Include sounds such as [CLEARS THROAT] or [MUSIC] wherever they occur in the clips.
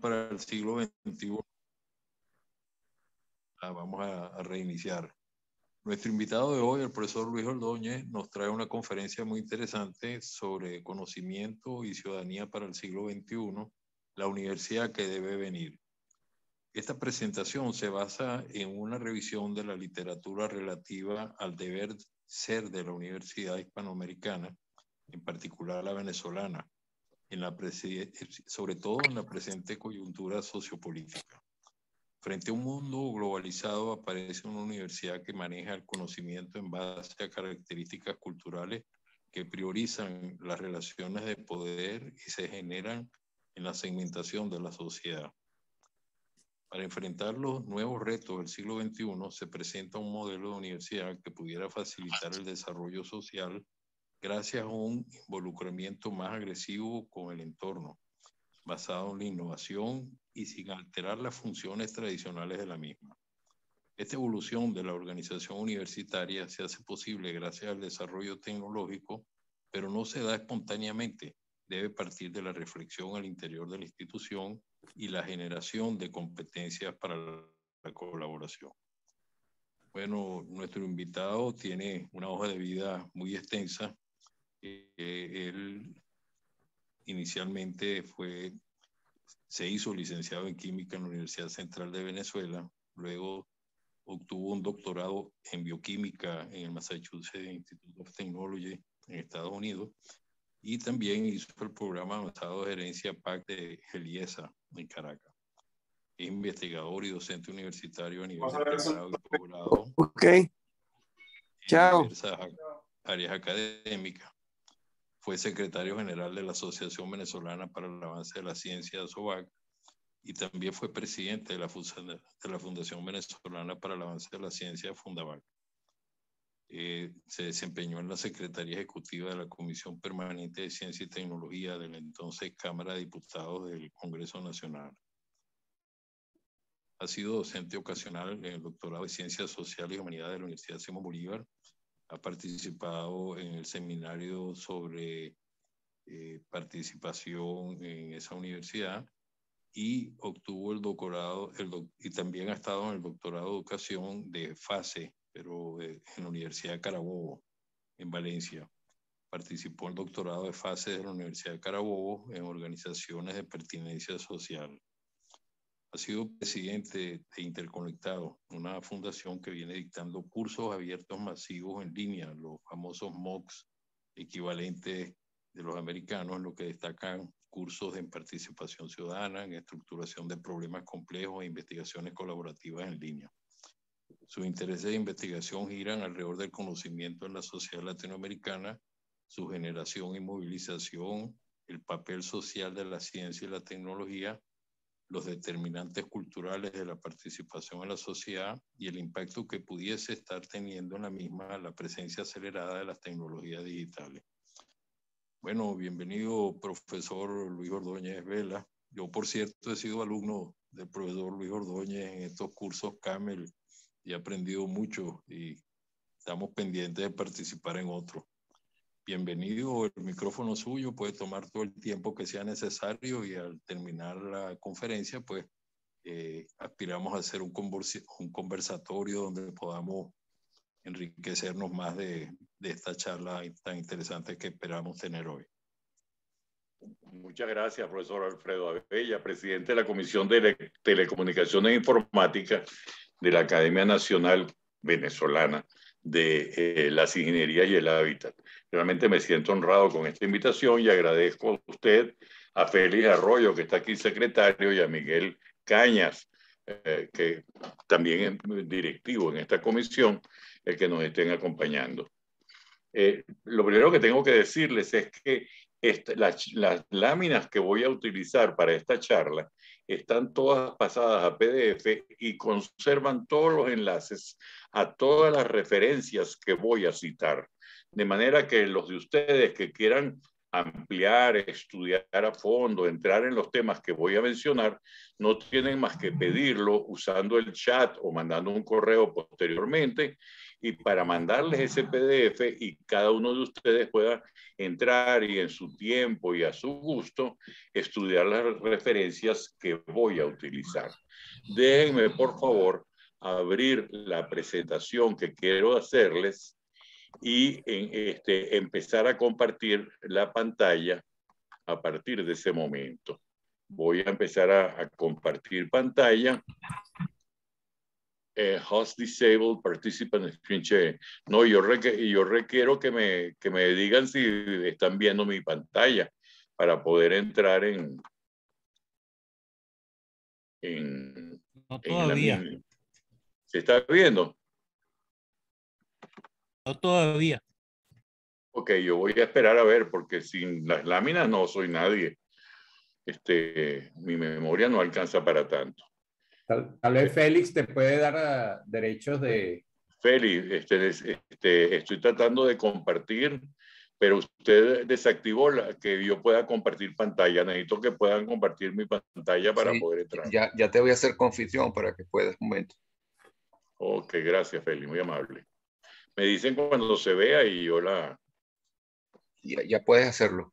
para el siglo XXI. Ah, vamos a, a, reiniciar. Nuestro invitado de hoy, el profesor Luis Ordóñez, nos trae una conferencia muy interesante sobre conocimiento y ciudadanía para el siglo XXI, la universidad que debe venir. Esta presentación se basa en una revisión de la literatura relativa al deber ser de la Universidad Hispanoamericana, en particular la venezolana, en la eh, sobre todo en la presente coyuntura sociopolítica. Frente a un mundo globalizado aparece una universidad que maneja el conocimiento en base a características culturales que priorizan las relaciones de poder y se generan en la segmentación de la sociedad. Para enfrentar los nuevos retos del siglo XXI se presenta un modelo de universidad que pudiera facilitar el desarrollo social gracias a un involucramiento más agresivo con el entorno, basado en la innovación y sin alterar las funciones tradicionales de la misma. Esta evolución de la organización universitaria se hace posible gracias al desarrollo tecnológico, pero no se da espontáneamente. Debe partir de la reflexión al interior de la institución y la generación de competencias para la colaboración. Bueno, nuestro invitado tiene una hoja de vida muy extensa eh, eh, él inicialmente fue, se hizo licenciado en química en la Universidad Central de Venezuela, luego obtuvo un doctorado en bioquímica en el Massachusetts Institute of Technology en Estados Unidos y también hizo el programa avanzado de gerencia PAC de eliesa en Caracas. Es investigador y docente universitario a nivel de y Ok. Chao. Áreas académicas. Fue secretario general de la Asociación Venezolana para el Avance de la Ciencia, SOVAC, y también fue presidente de la, de la Fundación Venezolana para el Avance de la Ciencia, Fundavac. Eh, se desempeñó en la Secretaría Ejecutiva de la Comisión Permanente de Ciencia y Tecnología de la entonces Cámara de Diputados del Congreso Nacional. Ha sido docente ocasional en el doctorado de Ciencias Sociales y Humanidades de la Universidad Simón Bolívar ha participado en el seminario sobre eh, participación en esa universidad y obtuvo el doctorado y también ha estado en el doctorado de educación de FASE, pero eh, en la Universidad de Carabobo, en Valencia. Participó en el doctorado de FASE de la Universidad de Carabobo en organizaciones de pertinencia social. Ha sido presidente de Interconectado, una fundación que viene dictando cursos abiertos masivos en línea, los famosos MOOCs, equivalentes de los americanos, en lo que destacan cursos en participación ciudadana, en estructuración de problemas complejos e investigaciones colaborativas en línea. Sus intereses de investigación giran alrededor del conocimiento en la sociedad latinoamericana, su generación y movilización, el papel social de la ciencia y la tecnología los determinantes culturales de la participación en la sociedad y el impacto que pudiese estar teniendo en la misma la presencia acelerada de las tecnologías digitales. Bueno, bienvenido profesor Luis Ordóñez Vela. Yo, por cierto, he sido alumno del profesor Luis Ordóñez en estos cursos CAMEL y he aprendido mucho y estamos pendientes de participar en otros bienvenido, el micrófono suyo, puede tomar todo el tiempo que sea necesario y al terminar la conferencia, pues eh, aspiramos a hacer un, un conversatorio donde podamos enriquecernos más de, esta charla tan interesante que esperamos tener hoy. Muchas gracias, profesor Alfredo Abella, presidente de la Comisión de Telecomunicaciones e Informática de la Academia Nacional Venezolana de eh, las Ingenierías y el Hábitat. Realmente me siento honrado con esta invitación y agradezco a usted, a Félix Arroyo, que está aquí secretario, y a Miguel Cañas, eh, que también es directivo en esta comisión, el eh, que nos estén acompañando. Eh, lo primero que tengo que decirles es que las láminas que voy a utilizar para esta charla están todas pasadas a PDF y conservan todos los enlaces a todas las referencias que voy a citar. De manera que los de ustedes que quieran ampliar, estudiar a fondo, entrar en los temas que voy a mencionar, no tienen más que pedirlo usando el chat o mandando un correo posteriormente y para mandarles ese PDF y cada uno de ustedes pueda entrar y en su tiempo y a su gusto estudiar las referencias que voy a utilizar. Déjenme, por favor, abrir la presentación que quiero hacerles y eh, este, empezar a compartir la pantalla a partir de ese momento. Voy a empezar a, compartir pantalla. Eh, host disabled participant screen No, yo, yo requiero que me, que me digan si están viendo mi pantalla para poder entrar en... en todavía. ¿Se está viendo? todavía. Ok, yo voy a esperar a ver, porque sin las láminas no soy nadie. Este, mi memoria no alcanza para tanto. Tal, vez Félix te puede dar a, ah, derechos de... Félix, este, este, estoy tratando de compartir, pero usted desactivó que yo pueda compartir pantalla. Necesito que puedan compartir mi pantalla para poder entrar. Ya, te voy a hacer confisión para que puedas un momento. Ok, gracias Félix, muy amable. Me dicen cuando se vea y yo la... Ya, ya puedes hacerlo.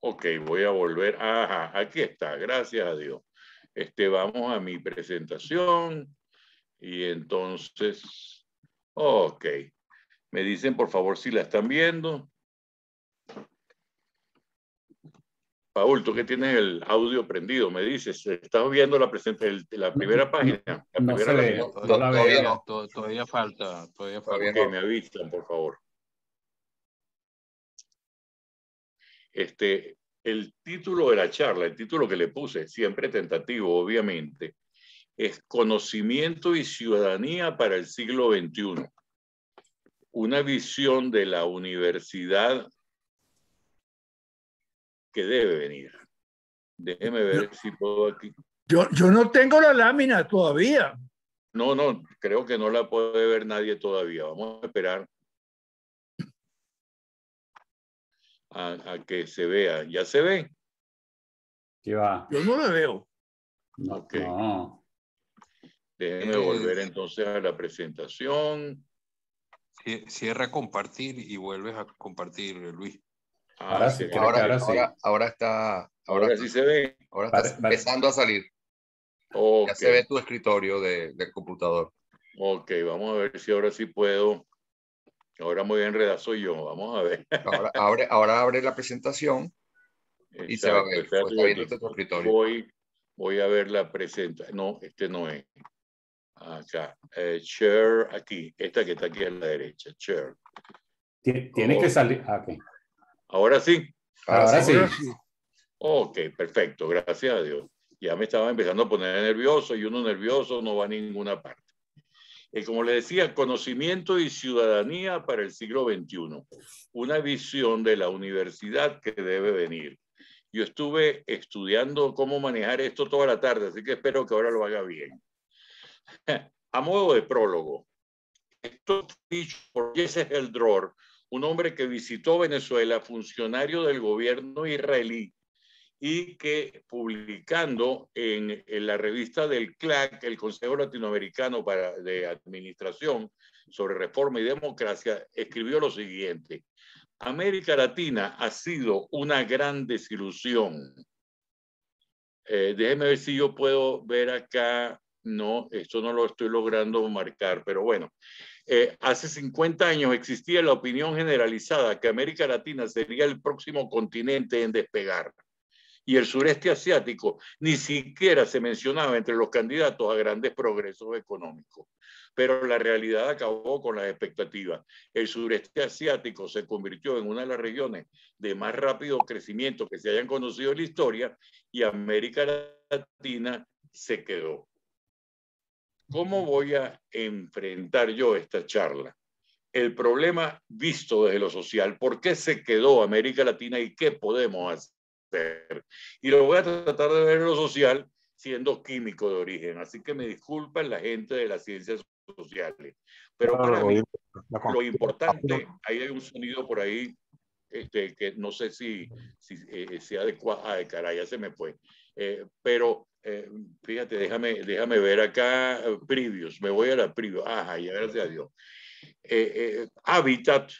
Ok, voy a volver. Ajá, aquí está, gracias a Dios. Este, vamos a mi presentación y entonces, ok. Me dicen por favor si la están viendo. Paul, tú que tienes el audio prendido, me dices, ¿estás viendo la, la primera página? primera todavía, falta. Que me avistan, por favor. Este, el título de la charla, el título que le puse, siempre tentativo, obviamente, es Conocimiento y Ciudadanía para el siglo XXI. Una visión de la universidad que debe venir. Déjeme ver si puedo aquí. Yo, yo no tengo la lámina todavía. No, no, creo que no la puede ver nadie todavía. Vamos a esperar a, que se vea. ¿Ya se ve? va. Yo no la veo. ok. Déjeme volver entonces a la presentación. Cierra compartir y vuelves a compartir, Luis. Ah, ahora, sí, ahora, está. Ahora, sí se ve. Ahora está empezando a salir. Ya se ve tu escritorio de, del computador. Ok, vamos a ver si ahora sí puedo. Ahora muy enredado soy yo, vamos a ver. Ahora abre, ahora abre la presentación y se va a ver. Voy, a ver la presentación. No, este no es. Acá. share eh, aquí. Esta que está aquí a la derecha. Share. Tiene que salir. Aquí. Ah, Ahora sí. Ahora sí. Ok, perfecto, gracias a Dios. Ya me estaba empezando a poner nervioso y uno nervioso no va a ninguna parte. Eh, como le decía, conocimiento y ciudadanía para el siglo XXI. Una visión de la universidad que debe venir. Yo estuve estudiando cómo manejar esto toda la tarde, así que espero que ahora lo haga bien. [LAUGHS] A modo de prólogo, esto dicho es el Heldror, un hombre que visitó Venezuela, funcionario del gobierno israelí, y que publicando en, la revista del CLAC, el Consejo Latinoamericano para, de Administración sobre Reforma y Democracia, escribió lo siguiente. América Latina ha sido una gran desilusión. Eh, déjeme ver si yo puedo ver acá. No, esto no lo estoy logrando marcar, pero bueno. Eh, hace 50 años existía la opinión generalizada que América Latina sería el próximo continente en despegar y el sureste asiático ni siquiera se mencionaba entre los candidatos a grandes progresos económicos. Pero la realidad acabó con las expectativas. El sureste asiático se convirtió en una de las regiones de más rápido crecimiento que se hayan conocido en la historia y América Latina se quedó. ¿cómo voy a enfrentar yo esta charla? El problema visto desde lo social, ¿por qué se quedó América Latina y qué podemos hacer? Y lo voy a tratar de ver en lo social siendo químico de origen, así que me disculpan la gente de las ciencias sociales, pero lo importante, ahí hay un sonido por ahí este, que no sé si, si adecua eh, eh, sea adecuado, caray, ya se me fue. Eh, pero eh, fíjate, déjame, déjame ver acá, previos, me voy a la previos, ya gracias a Dios. Eh, hábitat,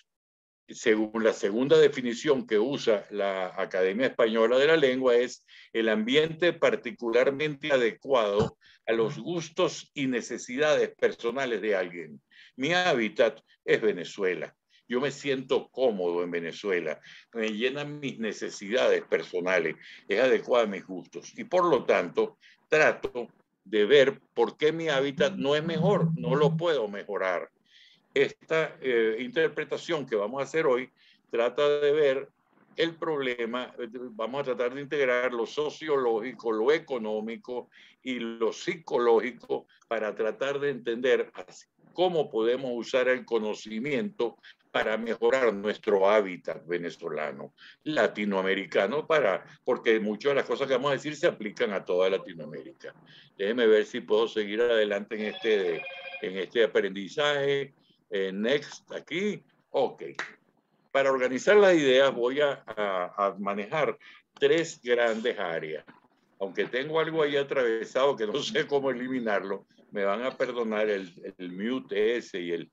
según la segunda definición que usa la Academia Española de la Lengua, es el ambiente particularmente adecuado a los gustos y necesidades personales de alguien. Mi hábitat es Venezuela. Yo me siento cómodo en Venezuela, me llenan mis necesidades personales, es adecuada a mis gustos y por lo tanto trato de ver por qué mi hábitat no es mejor, no lo puedo mejorar. Esta eh, interpretación que vamos a hacer hoy trata de ver el problema, vamos a tratar de integrar lo sociológico, lo económico y lo psicológico para tratar de entender cómo podemos usar el conocimiento para mejorar nuestro hábitat venezolano, latinoamericano, para, porque muchas de las cosas que vamos a decir se aplican a toda Latinoamérica. Déjeme ver si puedo seguir adelante en este, en este aprendizaje. next, aquí. Ok. Para organizar las ideas voy a, a manejar tres grandes áreas. Aunque tengo algo ahí atravesado que no sé cómo eliminarlo, me van a perdonar el, el mute ese y el,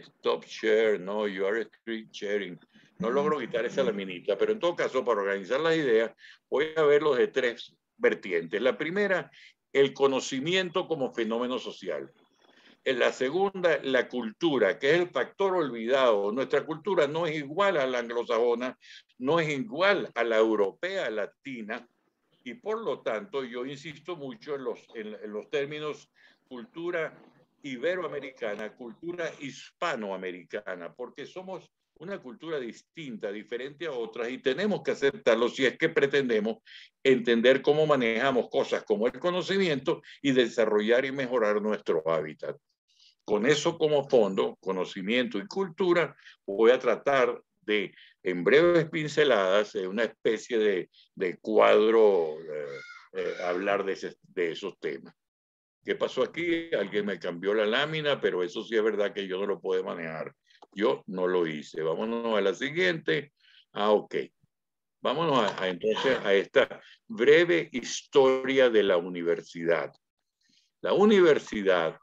stop share, no, you are sharing. No logro quitar esa laminita, pero en todo caso, para organizar las ideas, voy a verlo de tres vertientes. La primera, el conocimiento como fenómeno social. En la segunda, la cultura, que es el factor olvidado. Nuestra cultura no es igual a la anglosajona, no es igual a la europea latina, y por lo tanto yo insisto mucho en los, en los términos cultura iberoamericana, cultura hispanoamericana, porque somos una cultura distinta, diferente a otras, y tenemos que aceptarlo si es que pretendemos entender cómo manejamos cosas como el conocimiento y desarrollar y mejorar nuestro hábitat. Con eso como fondo, conocimiento y cultura, voy a tratar de, en breves pinceladas, una especie de, cuadro, eh, eh, hablar de esos temas. ¿Qué pasó aquí? Alguien me cambió la lámina, pero eso sí es verdad que yo no lo pude manejar. Yo no lo hice. Vámonos a la siguiente. Ah, ok. Vámonos a, entonces a esta breve historia de la universidad. La universidad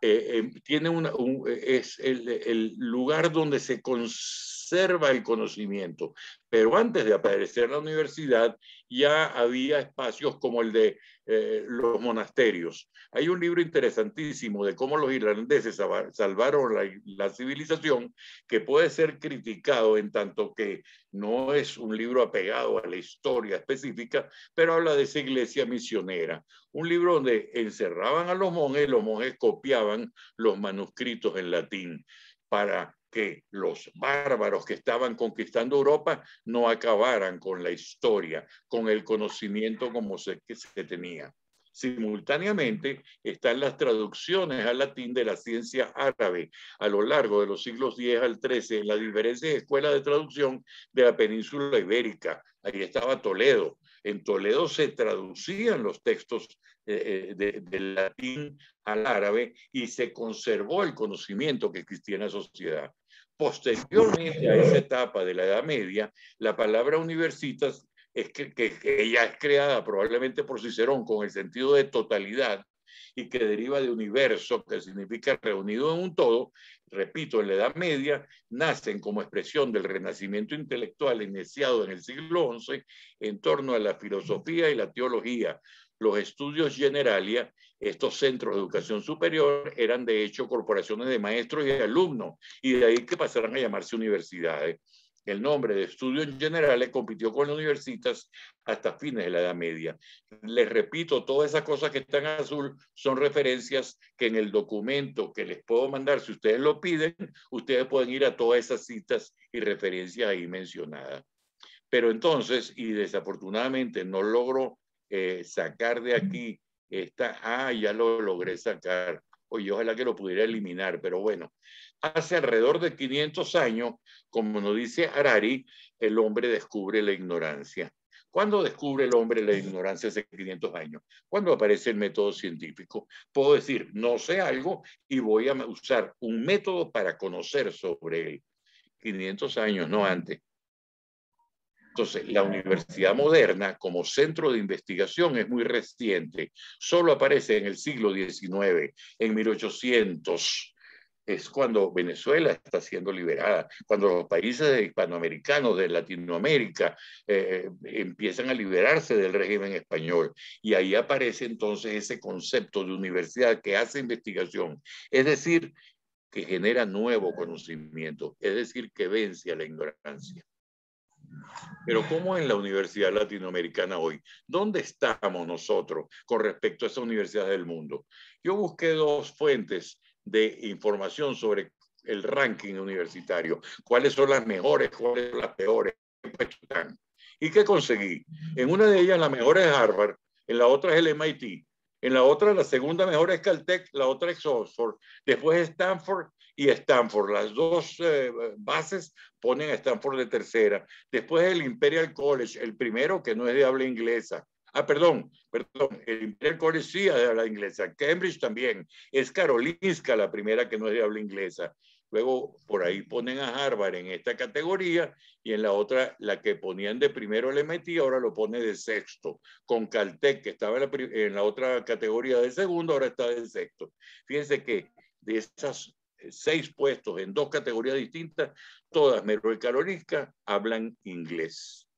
eh, em, tiene una, es el, el, lugar donde se, cons observa el conocimiento. Pero antes de aparecer la universidad, ya había espacios como el de eh, los monasterios. Hay un libro interesantísimo de cómo los irlandeses salvaron la, la civilización, que puede ser criticado en tanto que no es un libro apegado a la historia específica, pero habla de esa iglesia misionera. Un libro donde encerraban a los monjes, los monjes copiaban los manuscritos en latín para que los bárbaros que estaban conquistando Europa no acabaran con la historia, con el conocimiento como se, que tenía. Simultáneamente están las traducciones al latín de la ciencia árabe a lo largo de los siglos X al XIII en las diferentes escuelas de traducción de la península ibérica. Ahí estaba Toledo, en Toledo se traducían los textos eh, eh, del latín al árabe y se conservó el conocimiento que existía en la sociedad. Posteriormente a esa etapa de la Edad Media, la palabra universitas es que, ya ella es creada probablemente por Cicerón con el sentido de totalidad, y que deriva de universo, que significa reunido en un todo, repito, en la Edad Media, nacen como expresión del renacimiento intelectual iniciado en el siglo XI en torno a la filosofía y la teología. Los estudios generalia, estos centros de educación superior, eran de hecho corporaciones de maestros y alumnos, y de ahí que pasaran a llamarse universidades el nombre de estudios generales, compitió con las universitas hasta fines de la Edad Media. Les repito, todas esas cosas que están azul son referencias que en el documento que les puedo mandar, si ustedes lo piden, ustedes pueden ir a todas esas citas y referencias ahí mencionadas. Pero entonces, y desafortunadamente no logro eh, sacar de aquí esta, ah, ya lo logré sacar, o ojalá que lo pudiera eliminar, pero bueno, hace alrededor de 500 años, como nos dice Harari, el hombre descubre la ignorancia. ¿Cuándo descubre el hombre la ignorancia hace 500 años? Cuando aparece el método científico. Puedo decir, no sé algo y voy a usar un método para conocer sobre él. 500 años, no antes. Entonces, la Universidad Moderna como centro de investigación es muy reciente. Solo aparece en el siglo XIX, en 1800. Es cuando Venezuela está siendo liberada, cuando los países hispanoamericanos de Latinoamérica eh, eh, empiezan a liberarse del régimen español. Y ahí aparece entonces ese concepto de universidad que hace investigación. Es decir, que genera nuevo conocimiento, es decir, que vence a la ignorancia. Pero ¿cómo en la universidad latinoamericana hoy? ¿Dónde estamos nosotros con respecto a esas universidades del mundo? Yo busqué dos fuentes de información sobre el ranking universitario, cuáles son las mejores, cuáles son las peores. ¿Y qué conseguí? En una de ellas la mejor es Harvard, en la otra es el MIT, en la otra la segunda mejor es Caltech, la otra es Oxford, después Stanford y Stanford. Las dos eh, bases ponen a Stanford de tercera. Después el Imperial College, el primero que no es de habla inglesa. Ah, perdón, perdón, el Imperial College sí es de habla inglesa. Cambridge también. Es Karolinska la primera que no es de habla inglesa. Luego por ahí ponen a Harvard en esta categoría y en la otra la que ponían de primero le metí, ahora lo pone de sexto. Con Caltech, que estaba en la, en la otra categoría de segundo, ahora está de sexto. Fíjense que de esas eh, seis puestos en dos categorías distintas, todas meroicaroliscas, hablan inglés.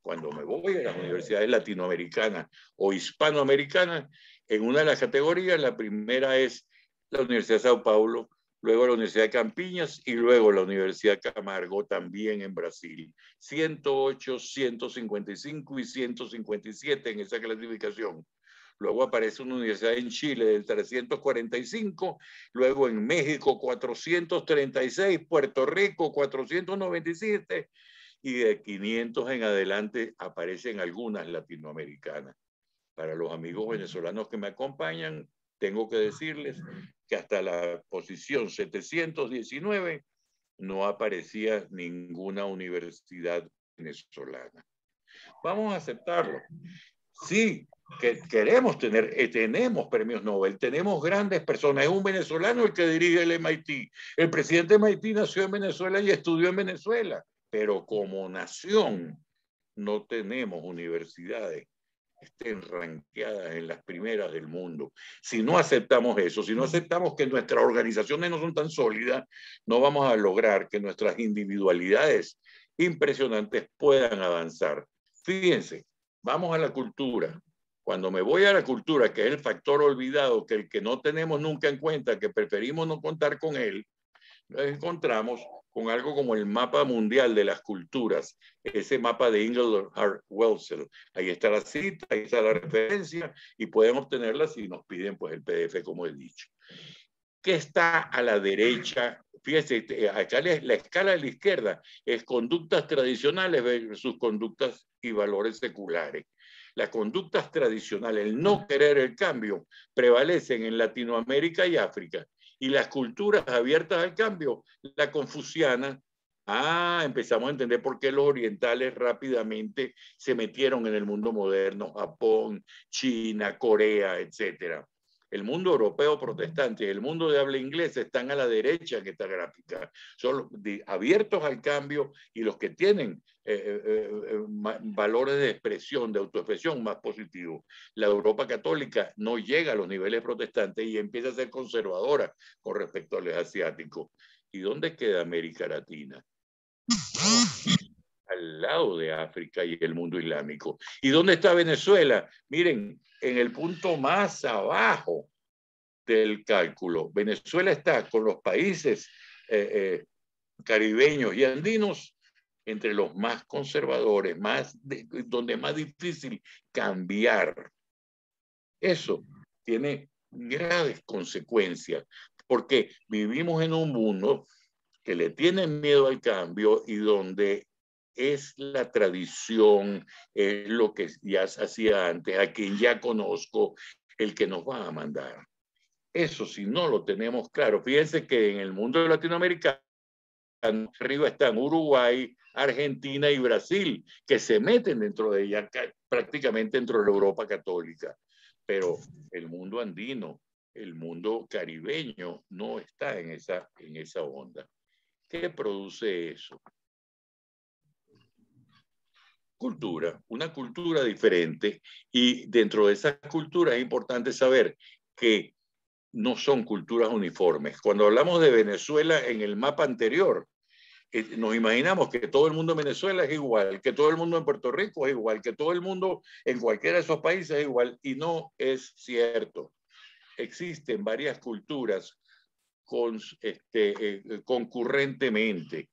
Cuando me voy a las universidades latinoamericanas o hispanoamericanas, en una de las categorías, la primera es la Universidad de Sao Paulo, luego la Universidad de Campiñas y luego la Universidad Camargo, también en Brasil. 108, 155 y 157 en esa clasificación luego aparece una universidad en Chile del 345, luego en México 436, Puerto Rico 497 y de 500 en adelante aparecen algunas latinoamericanas. Para los amigos venezolanos que me acompañan, tengo que decirles que hasta la posición 719 no aparecía ninguna universidad venezolana. Vamos a aceptarlo sí que queremos tener, eh, tenemos premios Nobel, tenemos grandes personas. Es un venezolano el que dirige el MIT. El presidente de MIT nació en Venezuela y estudió en Venezuela, pero como nación no tenemos universidades que estén ranqueadas en las primeras del mundo. Si no aceptamos eso, si no aceptamos que nuestras organizaciones no son tan sólidas, no vamos a lograr que nuestras individualidades impresionantes puedan avanzar. Fíjense, vamos a la cultura. Cuando me voy a la cultura, que es el factor olvidado, que el que no tenemos nunca en cuenta, que preferimos no contar con él, nos encontramos con algo como el mapa mundial de las culturas, ese mapa de Engelhard Welsel. Ahí está la cita, ahí está la referencia y pueden obtenerla si nos piden pues, el PDF, como he dicho. ¿Qué está a la derecha? Fíjense, este, acá la escala de la izquierda es conductas tradicionales versus conductas y valores seculares. Las conductas tradicionales, el no querer el cambio, prevalecen en Latinoamérica y África. Y las culturas abiertas al cambio, la confuciana, ah, empezamos a entender por qué los orientales rápidamente se metieron en el mundo moderno, Japón, China, Corea, etcétera el mundo europeo protestante y el mundo de habla inglesa están a la derecha que esta gráfica. Son abiertos al cambio y los que tienen eh, eh, eh, valores de expresión, de autoexpresión más positivos. La Europa católica no llega a los niveles protestantes y empieza a ser conservadora con respecto a los asiáticos. ¿Y dónde queda América Latina? [LAUGHS] al lado de África y el mundo islámico. ¿Y dónde está Venezuela? Miren, en el punto más abajo del cálculo. Venezuela está con los países eh, eh, caribeños y andinos entre los más conservadores, más donde es más difícil cambiar. Eso tiene graves consecuencias, porque vivimos en un mundo que le tiene miedo al cambio y donde es la tradición, es lo que ya se hacía antes, a quien ya conozco, el que nos va a mandar. Eso si no lo tenemos claro. Fíjense que en el mundo latinoamericano, arriba están Uruguay, Argentina y Brasil, que se meten dentro de ella, prácticamente dentro de la Europa católica. Pero el mundo andino, el mundo caribeño, no está en esa, en esa onda. ¿Qué produce eso? cultura, una cultura diferente y dentro de esa cultura es importante saber que no son culturas uniformes. Cuando hablamos de Venezuela en el mapa anterior, eh, nos imaginamos que todo el mundo en Venezuela es igual, que todo el mundo en Puerto Rico es igual, que todo el mundo en cualquiera de esos países es igual y no es cierto. Existen varias culturas con, este, eh, concurrentemente.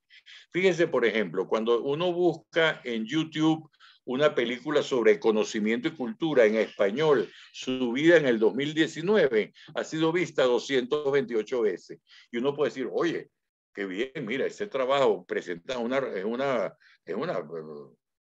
Fíjense, por ejemplo, cuando uno busca en YouTube una película sobre conocimiento y cultura en español, su vida en el 2019, ha sido vista 228 veces. Y uno puede decir, oye, qué bien, mira, ese trabajo presenta una, es una, es una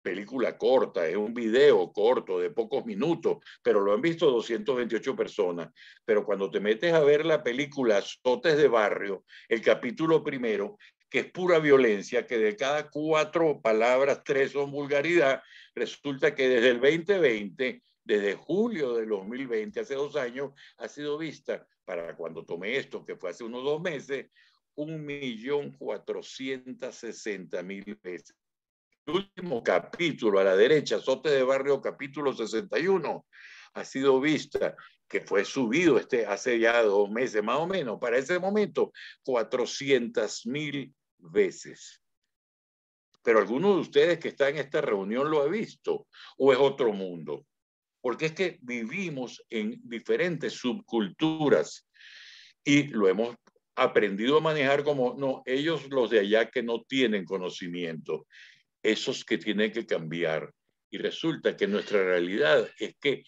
película corta, es un video corto de pocos minutos, pero lo han visto 228 personas. Pero cuando te metes a ver la película zotes de Barrio, el capítulo primero, que es pura violencia, que de cada cuatro palabras, tres son vulgaridad, resulta que desde el 2020, desde julio de 2020, hace dos años, ha sido vista, para cuando tomé esto, que fue hace unos dos meses, un millón cuatrocientos sesenta mil veces último capítulo, a la derecha, Sote de Barrio, capítulo 61, ha sido vista, que fue subido este, hace ya dos meses más o menos, para ese momento, 400 mil veces. Pero alguno de ustedes que está en esta reunión lo ha visto, o es otro mundo, porque es que vivimos en diferentes subculturas y lo hemos aprendido a manejar como, no, ellos los de allá que no tienen conocimiento, esos que tienen que cambiar. Y resulta que nuestra realidad es que,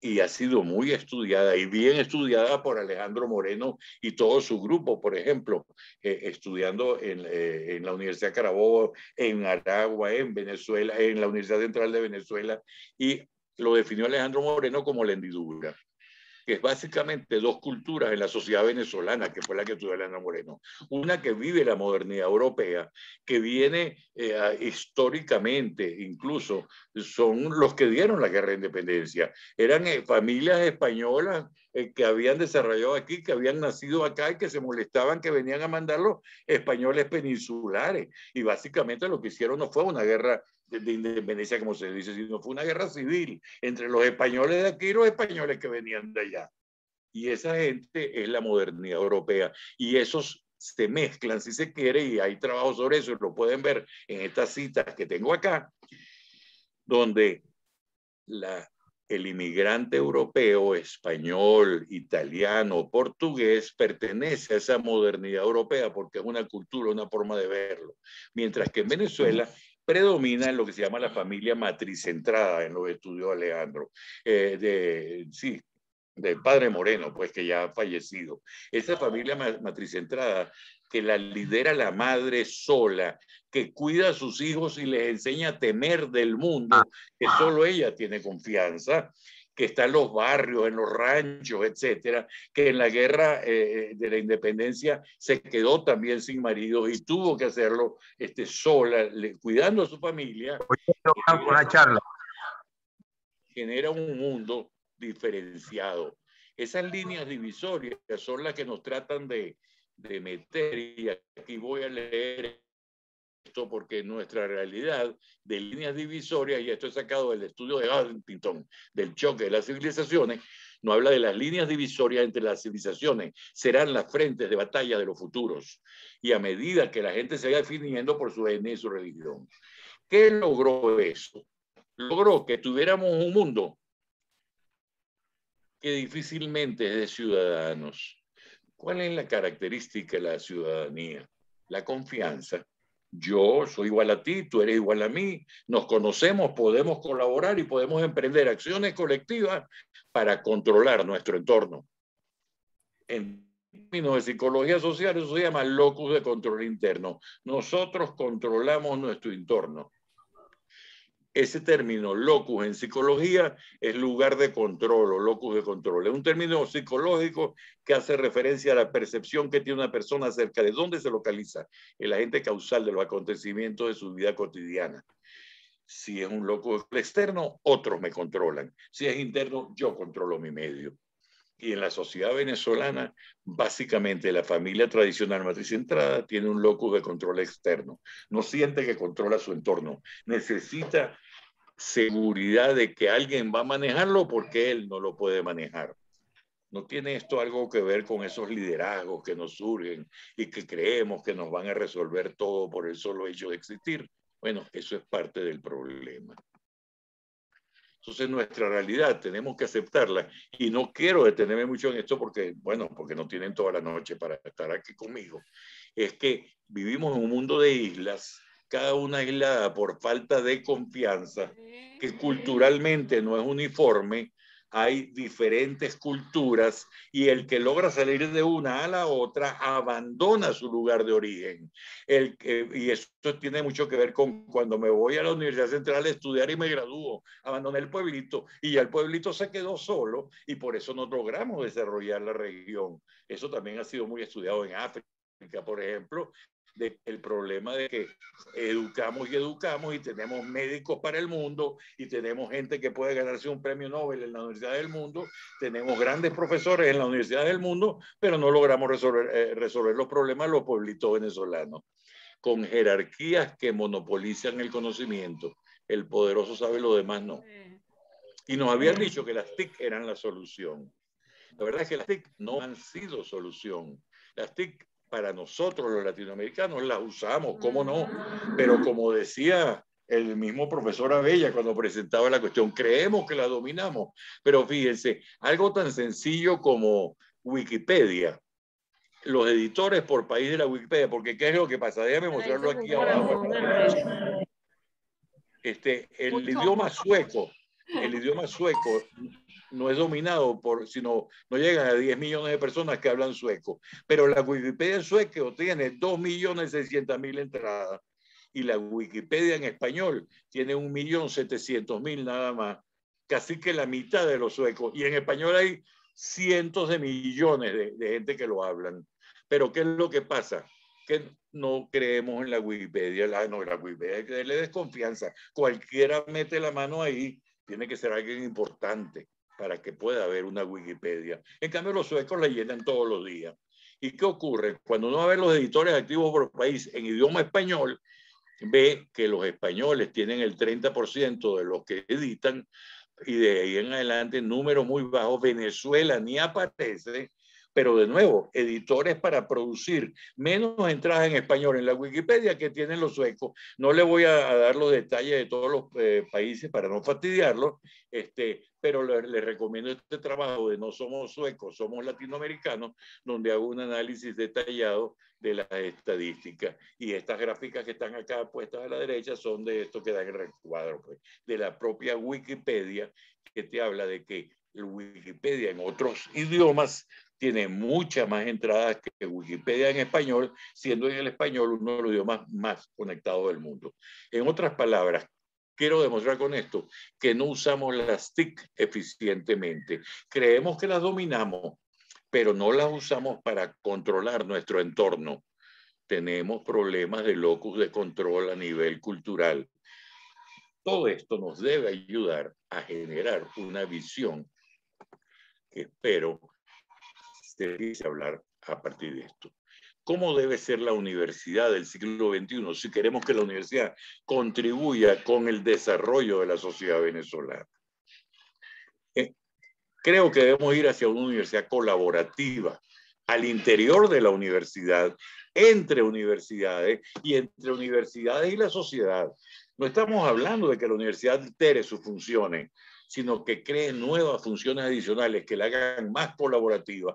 y ha sido muy estudiada y bien estudiada por Alejandro Moreno y todo su grupo, por ejemplo, eh, estudiando en, eh, en, la Universidad Carabobo, en Aragua, en Venezuela, en la Universidad Central de Venezuela, y lo definió Alejandro Moreno como la hendidura que es básicamente dos culturas en la sociedad venezolana, que fue la que estudió Elena Moreno. Una que vive la modernidad europea, que viene eh, históricamente, incluso son los que dieron la guerra de independencia. Eran eh, familias españolas eh, que habían desarrollado aquí, que habían nacido acá y que se molestaban que venían a mandarlos españoles peninsulares. Y básicamente lo que hicieron no fue una guerra de independencia, como se dice, sino fue una guerra civil entre los españoles de aquí y los españoles que venían de allá. Y esa gente es la modernidad europea. Y esos se mezclan, si se quiere, y hay trabajo sobre eso, lo pueden ver en estas citas que tengo acá, donde el inmigrante europeo, español, italiano, portugués, pertenece a esa modernidad europea porque es una cultura, una forma de verlo. Mientras que en Venezuela predomina en lo que se llama la familia matricentrada en lo estudios de Alejandro, eh, de, sí, del padre Moreno, pues que ya ha fallecido. Esa familia matricentrada que la lidera la madre sola, que cuida a sus hijos y les enseña a temer del mundo, que solo ella tiene confianza, que está en los barrios, en los ranchos, etcétera, que en la guerra eh, eh, de la independencia se quedó también sin marido y tuvo que hacerlo este, sola, cuidando a su familia. una charla. Genera un mundo diferenciado. Esas líneas divisorias son las que nos tratan de, de meter, y aquí voy a leer esto porque nuestra realidad de líneas divisorias, y esto es sacado del estudio de Huntington, del choque de las civilizaciones, no habla de las líneas divisorias entre las civilizaciones, serán las frentes de batalla de los futuros, y a medida que la gente se vaya definiendo por su etnia y su religión. ¿Qué logró eso? Logró que tuviéramos un mundo que difícilmente es de ciudadanos. ¿Cuál es la característica de la ciudadanía? La confianza. Yo soy igual a ti, tú eres igual a mí, nos conocemos, podemos colaborar y podemos emprender acciones colectivas para controlar nuestro entorno. En términos de psicología social, eso se llama locus de control interno. Nosotros controlamos nuestro entorno ese término locus en psicología es lugar de control o locus de control. Es un término psicológico que hace referencia a la percepción que tiene una persona acerca de dónde se localiza el agente causal de los acontecimientos de su vida cotidiana. Si es un locus externo, otros me controlan. Si es interno, yo controlo mi medio. Y en la sociedad venezolana, básicamente la familia tradicional matriz centrada tiene un locus de control externo. No siente que controla su entorno. Necesita seguridad de que alguien va a manejarlo porque él no lo puede manejar. ¿No tiene esto algo que ver con esos liderazgos que nos surgen y que creemos que nos van a resolver todo por el solo hecho de existir? Bueno, eso es parte del problema. Entonces nuestra realidad tenemos que aceptarla y no quiero detenerme mucho en esto porque, bueno, porque no tienen toda la noche para estar aquí conmigo. Es que vivimos en un mundo de islas, cada una aislada por falta de confianza, que culturalmente no es uniforme, hay diferentes culturas y el que logra salir de una a la otra abandona su lugar de origen. El, y esto tiene mucho que ver con cuando me voy a la Universidad Central a estudiar y me gradúo, abandoné el pueblito y ya el pueblito se quedó solo y por eso no logramos desarrollar la región. Eso también ha sido muy estudiado en África por ejemplo, el problema de que educamos y educamos y tenemos médicos para el mundo y tenemos gente que puede ganarse un premio Nobel en la Universidad del Mundo, tenemos grandes profesores en la Universidad del Mundo, pero no logramos resolver, eh, resolver los problemas los pueblitos venezolanos, con jerarquías que monopolizan el conocimiento. El poderoso sabe lo demás no. Y nos habían dicho que las TIC eran la solución. La verdad es que las TIC no han sido solución. Las TIC para nosotros los latinoamericanos, las usamos, ¿cómo no? Pero como decía el mismo profesor Abella cuando presentaba la cuestión, creemos que la dominamos, pero fíjense, algo tan sencillo como Wikipedia, los editores por país de la Wikipedia, porque ¿qué es lo que pasa? Déjame mostrarlo aquí abajo. Este, el idioma sueco el idioma sueco no es dominado por, sino no llegan a 10 millones de personas que hablan sueco, pero la Wikipedia sueco tiene 2.600.000 millones entradas y la Wikipedia en español tiene 1.700.000 nada más, casi que la mitad de los suecos y en español hay cientos de millones de, gente que lo hablan. Pero ¿qué es lo que pasa? que no creemos en la Wikipedia, la, no, la Wikipedia hay que le desconfianza. Cualquiera mete la mano ahí tiene que ser alguien importante para que pueda haber una Wikipedia. En cambio, los suecos la llenan todos los días. ¿Y qué ocurre? Cuando uno ver los editores activos por país en idioma español, ve que los españoles tienen el 30% de los que editan y de ahí en adelante número muy bajo Venezuela ni aparece pero de nuevo, editores para producir menos entradas en español en la Wikipedia que tienen los suecos. No le voy a, dar los detalles de todos los eh, países para no fastidiarlos, este, pero les le recomiendo este trabajo de No Somos Suecos, Somos Latinoamericanos, donde hago un análisis detallado de las estadísticas. Y estas gráficas que están acá puestas a la derecha son de esto que dan el recuadro, pues, de la propia Wikipedia, que te habla de que Wikipedia en otros idiomas tiene muchas más entradas que Wikipedia en español, siendo en el español uno de los idiomas más conectados del mundo. En otras palabras, quiero demostrar con esto que no usamos las TIC eficientemente. Creemos que las dominamos, pero no las usamos para controlar nuestro entorno. Tenemos problemas de locus de control a nivel cultural. Todo esto nos debe ayudar a generar una visión que espero te este, dice hablar a partir de esto. ¿Cómo debe ser la universidad del siglo XXI si queremos que la universidad contribuya con el desarrollo de la sociedad venezolana? Eh, creo que debemos ir hacia una universidad colaborativa al interior de la universidad, entre universidades y entre universidades y la sociedad. No estamos hablando de que la universidad altere sus funciones, sino que cree nuevas funciones adicionales que la hagan más colaborativa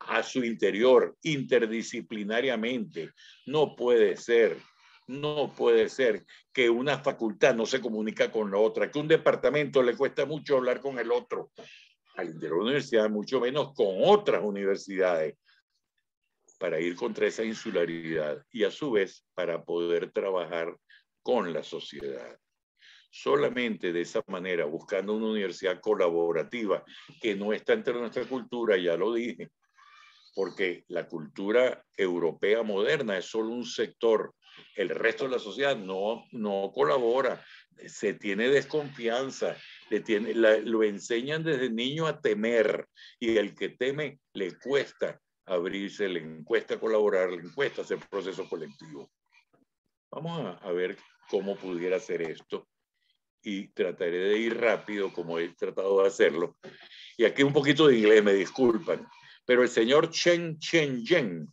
a su interior, interdisciplinariamente. No puede ser, no puede ser que una facultad no se comunica con la otra, que un departamento le cuesta mucho hablar con el otro, al de la universidad, mucho menos con otras universidades, para ir contra esa insularidad y a su vez para poder trabajar con la sociedad. Solamente de esa manera, buscando una universidad colaborativa que no está entre nuestra cultura, ya lo dije, porque la cultura europea moderna es solo un sector. El resto de la sociedad no, no colabora, se tiene desconfianza, le lo enseñan desde niño a temer y el que teme le cuesta abrirse, le cuesta colaborar, le cuesta hacer proceso colectivo. Vamos a, a ver cómo pudiera ser esto y trataré de ir rápido como he tratado de hacerlo. Y aquí un poquito de inglés, me disculpan. Pero el señor Chen Chen Yen,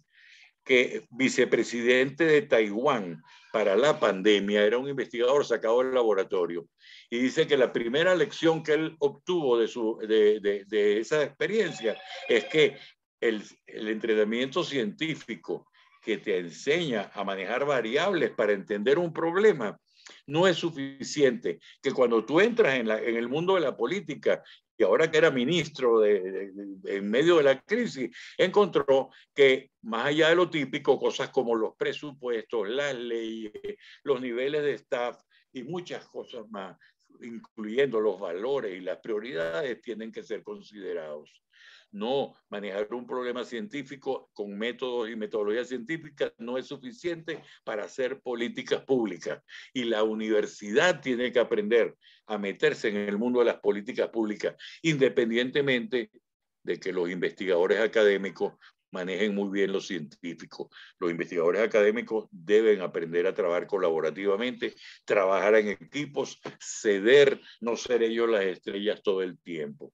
que vicepresidente de Taiwán para la pandemia, era un investigador sacado del laboratorio, y dice que la primera lección que él obtuvo de, su, de, esa experiencia es que el, el entrenamiento científico que te enseña a manejar variables para entender un problema no es suficiente. Que cuando tú entras en, el mundo de la política, y ahora que era ministro en medio de la crisis, encontró que más allá de lo típico, cosas como los presupuestos, las leyes, los niveles de staff y muchas cosas más, incluyendo los valores y las prioridades, tienen que ser considerados. No, manejar un problema científico con métodos y metodologías científicas no es suficiente para hacer políticas públicas. Y la universidad tiene que aprender a meterse en el mundo de las políticas públicas, independientemente de que los investigadores académicos manejen muy bien los científicos. Los investigadores académicos deben aprender a trabajar colaborativamente, trabajar en equipos, ceder, no ser ellos las estrellas todo el tiempo.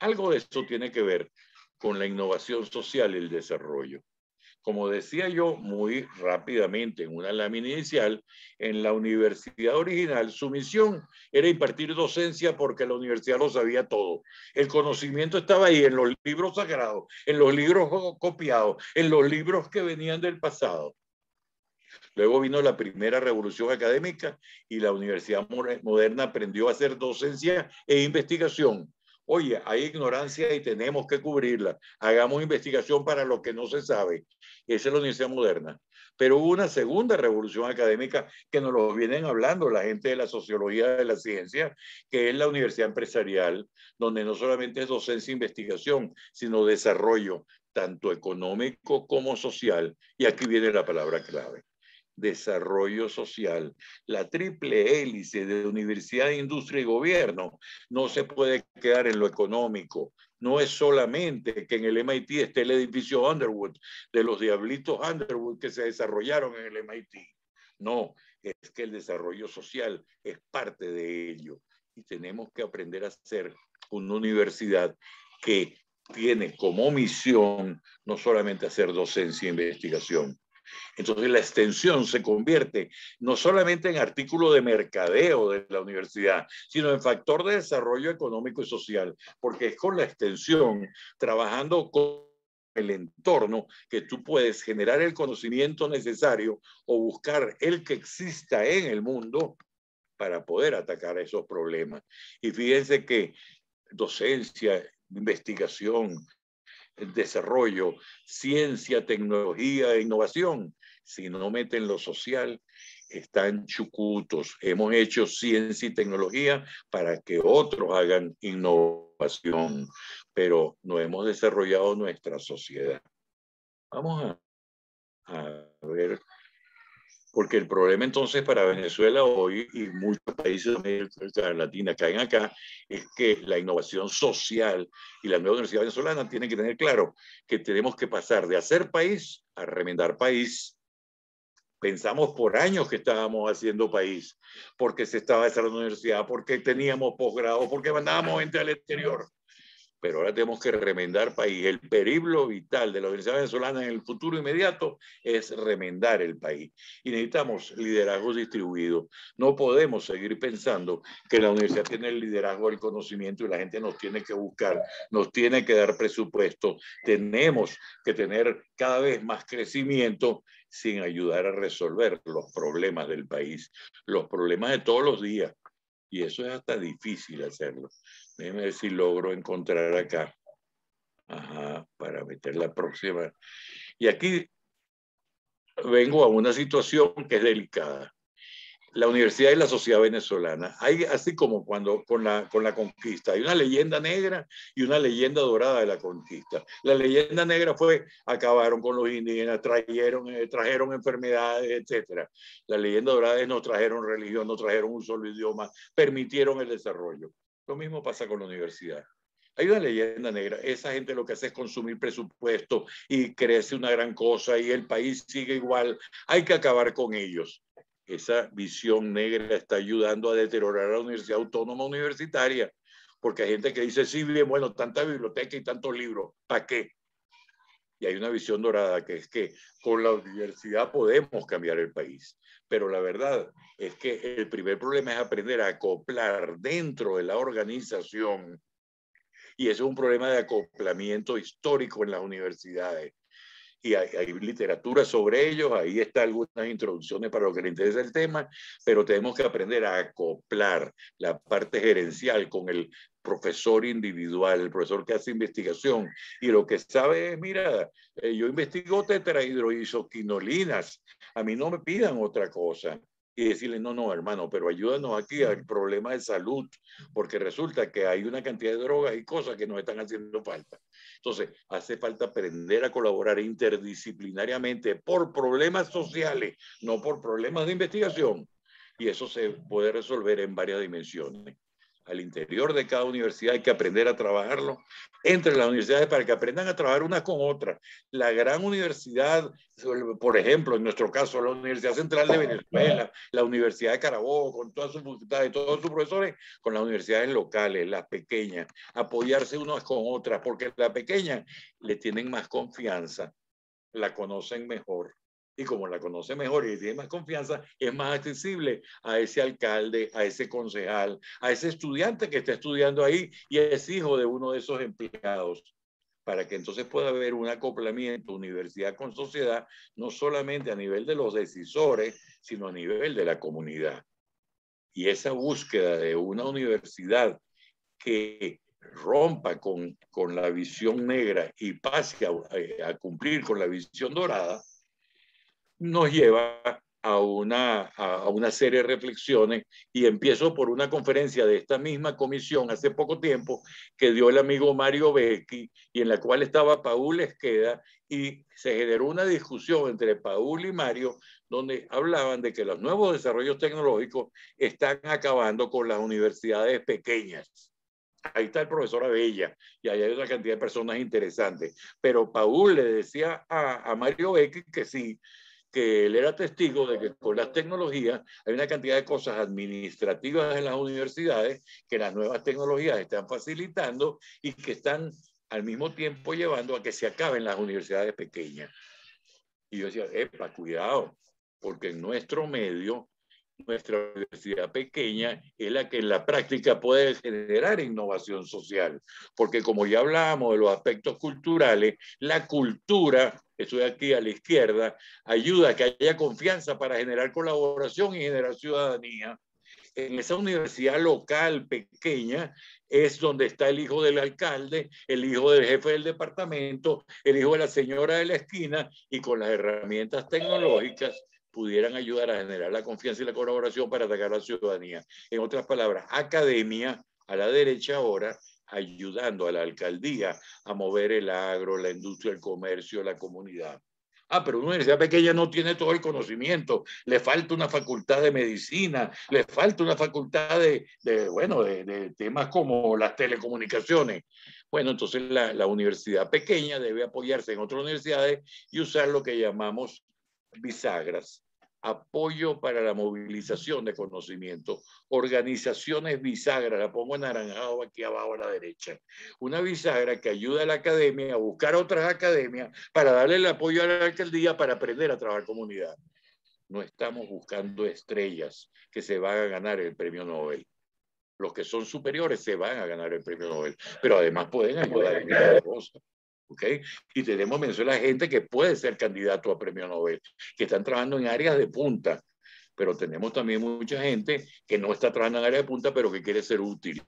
Algo de eso tiene que ver con la innovación social y el desarrollo. Como decía yo muy rápidamente en una lámina inicial, en la universidad original su misión era impartir docencia porque la universidad lo sabía todo. El conocimiento estaba ahí en los libros sagrados, en los libros copiados, en los libros que venían del pasado. Luego vino la primera revolución académica y la universidad moderna aprendió a hacer docencia e investigación Oye, hay ignorancia y tenemos que cubrirla. Hagamos investigación para lo que no se sabe. Esa es la universidad moderna. Pero hubo una segunda revolución académica que nos lo vienen hablando la gente de la sociología de la ciencia, que es la universidad empresarial, donde no solamente es docencia e investigación, sino desarrollo, tanto económico como social. Y aquí viene la palabra clave desarrollo social. La triple hélice de universidad, industria y gobierno no se puede quedar en lo económico. No es solamente que en el MIT esté el edificio Underwood, de los diablitos Underwood que se desarrollaron en el MIT. No, es que el desarrollo social es parte de ello. Y tenemos que aprender a ser una universidad que tiene como misión no solamente hacer docencia e investigación, entonces la extensión se convierte no solamente en artículo de mercadeo de la universidad, sino en factor de desarrollo económico y social, porque es con la extensión, trabajando con el entorno que tú puedes generar el conocimiento necesario o buscar el que exista en el mundo para poder atacar esos problemas. Y fíjense que docencia, investigación, eh, desarrollo, ciencia, tecnología e innovación. Si no meten lo social, están chucutos. Hemos hecho ciencia y tecnología para que otros hagan innovación, pero no hemos desarrollado nuestra sociedad. Vamos a, a ver porque el problema entonces para Venezuela hoy y muchos países de América Latina que hay acá es que la innovación social y la nueva universidad venezolana tienen que tener claro que tenemos que pasar de hacer país a remendar país. Pensamos por años que estábamos haciendo país, porque se estaba desarrollando la universidad, porque teníamos posgrado, porque mandábamos gente al exterior pero ahora tenemos que remendar país. El periplo vital de la Universidad Venezolana en el futuro inmediato es remendar el país. Y necesitamos liderazgos distribuidos. No podemos seguir pensando que la universidad tiene el liderazgo del conocimiento y la gente nos tiene que buscar, nos tiene que dar presupuesto. Tenemos que tener cada vez más crecimiento sin ayudar a resolver los problemas del país, los problemas de todos los días. Y eso es hasta difícil hacerlo. Déjeme ver si logro encontrar acá. para meter la próxima. Y aquí vengo a una situación que es delicada. La universidad y la sociedad venezolana. Hay, así como cuando con la, con la conquista, hay una leyenda negra y una leyenda dorada de la conquista. La leyenda negra fue acabaron con los indígenas, trajeron, eh, trajeron enfermedades, etc. La leyenda dorada es no trajeron religión, no trajeron un solo idioma, permitieron el desarrollo. Lo mismo pasa con la universidad. Hay una leyenda negra. Esa gente lo que hace es consumir presupuesto y crece una gran cosa y el país sigue igual. Hay que acabar con ellos. Esa visión negra está ayudando a deteriorar la Universidad Autónoma Universitaria, porque hay gente que dice, sí, bien, bueno, tanta biblioteca y tantos libros, ¿para qué? Y hay una visión dorada que es que con la universidad podemos cambiar el país. Pero la verdad es que el primer problema es aprender a acoplar dentro de la organización. Y eso es un problema de acoplamiento histórico en las universidades y hay, literatura sobre ellos, ahí está algunas introducciones para lo que le interesa el tema, pero tenemos que aprender a acoplar la parte gerencial con el profesor individual, el profesor que hace investigación y lo que sabe es, mira, eh, yo investigo tetrahidroisoquinolinas, a mí no me pidan otra cosa. Y decirle, no, no, hermano, pero ayúdanos aquí al problema de salud, porque resulta que hay una cantidad de drogas y cosas que nos están haciendo falta. Entonces, hace falta aprender a colaborar interdisciplinariamente por problemas sociales, no por problemas de investigación. Y eso se puede resolver en varias dimensiones al interior de cada universidad, hay que aprender a trabajarlo entre las universidades para que aprendan a trabajar unas con otras. La gran universidad, por ejemplo, en nuestro caso, la Universidad Central de Venezuela, la Universidad de Carabobo, con todas sus facultades, todos sus profesores, con las universidades locales, las pequeñas, apoyarse unas con otras, porque las pequeñas le tienen más confianza, la conocen mejor y como la conoce mejor y tiene más confianza, es más accesible a ese alcalde, a ese concejal, a ese estudiante que está estudiando ahí y es hijo de uno de esos empleados, para que entonces pueda haber un acoplamiento universidad con sociedad, no solamente a nivel de los decisores, sino a nivel de la comunidad. Y esa búsqueda de una universidad que rompa con, con la visión negra y pase a, eh, a cumplir con la visión dorada, nos lleva a una, a una serie de reflexiones y empiezo por una conferencia de esta misma comisión hace poco tiempo que dio el amigo Mario Becchi y en la cual estaba Paul Esqueda y se generó una discusión entre Paul y Mario donde hablaban de que los nuevos desarrollos tecnológicos están acabando con las universidades pequeñas. Ahí está el profesor Abella y ahí hay una cantidad de personas interesantes. Pero Paul le decía a, a Mario Becchi que sí, que él era testigo de que con las tecnologías hay una cantidad de cosas administrativas en las universidades que las nuevas tecnologías están facilitando y que están al mismo tiempo llevando a que se acaben las universidades pequeñas. Y yo decía, epa, cuidado, porque en nuestro medio, nuestra universidad pequeña es la que en la práctica puede generar innovación social, porque como ya hablábamos de los aspectos culturales, la cultura estoy aquí a la izquierda, ayuda a que haya confianza para generar colaboración y generar ciudadanía. En esa universidad local pequeña es donde está el hijo del alcalde, el hijo del jefe del departamento, el hijo de la señora de la esquina y con las herramientas tecnológicas pudieran ayudar a generar la confianza y la colaboración para atacar a la ciudadanía. En otras palabras, academia a la derecha ahora ayudando a la alcaldía a mover el agro, la industria, el comercio, la comunidad. Ah, pero una universidad pequeña no tiene todo el conocimiento, le falta una facultad de medicina, le falta una facultad de, bueno, de, temas como las telecomunicaciones. Bueno, entonces la universidad pequeña debe apoyarse en otras universidades y usar lo que llamamos bisagras apoyo para la movilización de conocimiento, organizaciones bisagras, la pongo anaranjado aquí abajo a la derecha, una bisagra que ayuda a la academia a buscar otras academias para darle el apoyo a la alcaldía para aprender a trabajar comunidad. No estamos buscando estrellas que se van a ganar el premio Nobel. Los que son superiores se van a ganar el premio Nobel, pero además pueden ayudar en otras cosas. Y tenemos en gente que puede ser candidato a premio Nobel, que están trabajando en áreas de punta, pero tenemos también mucha gente que no está trabajando en áreas de punta, pero que quiere ser útil.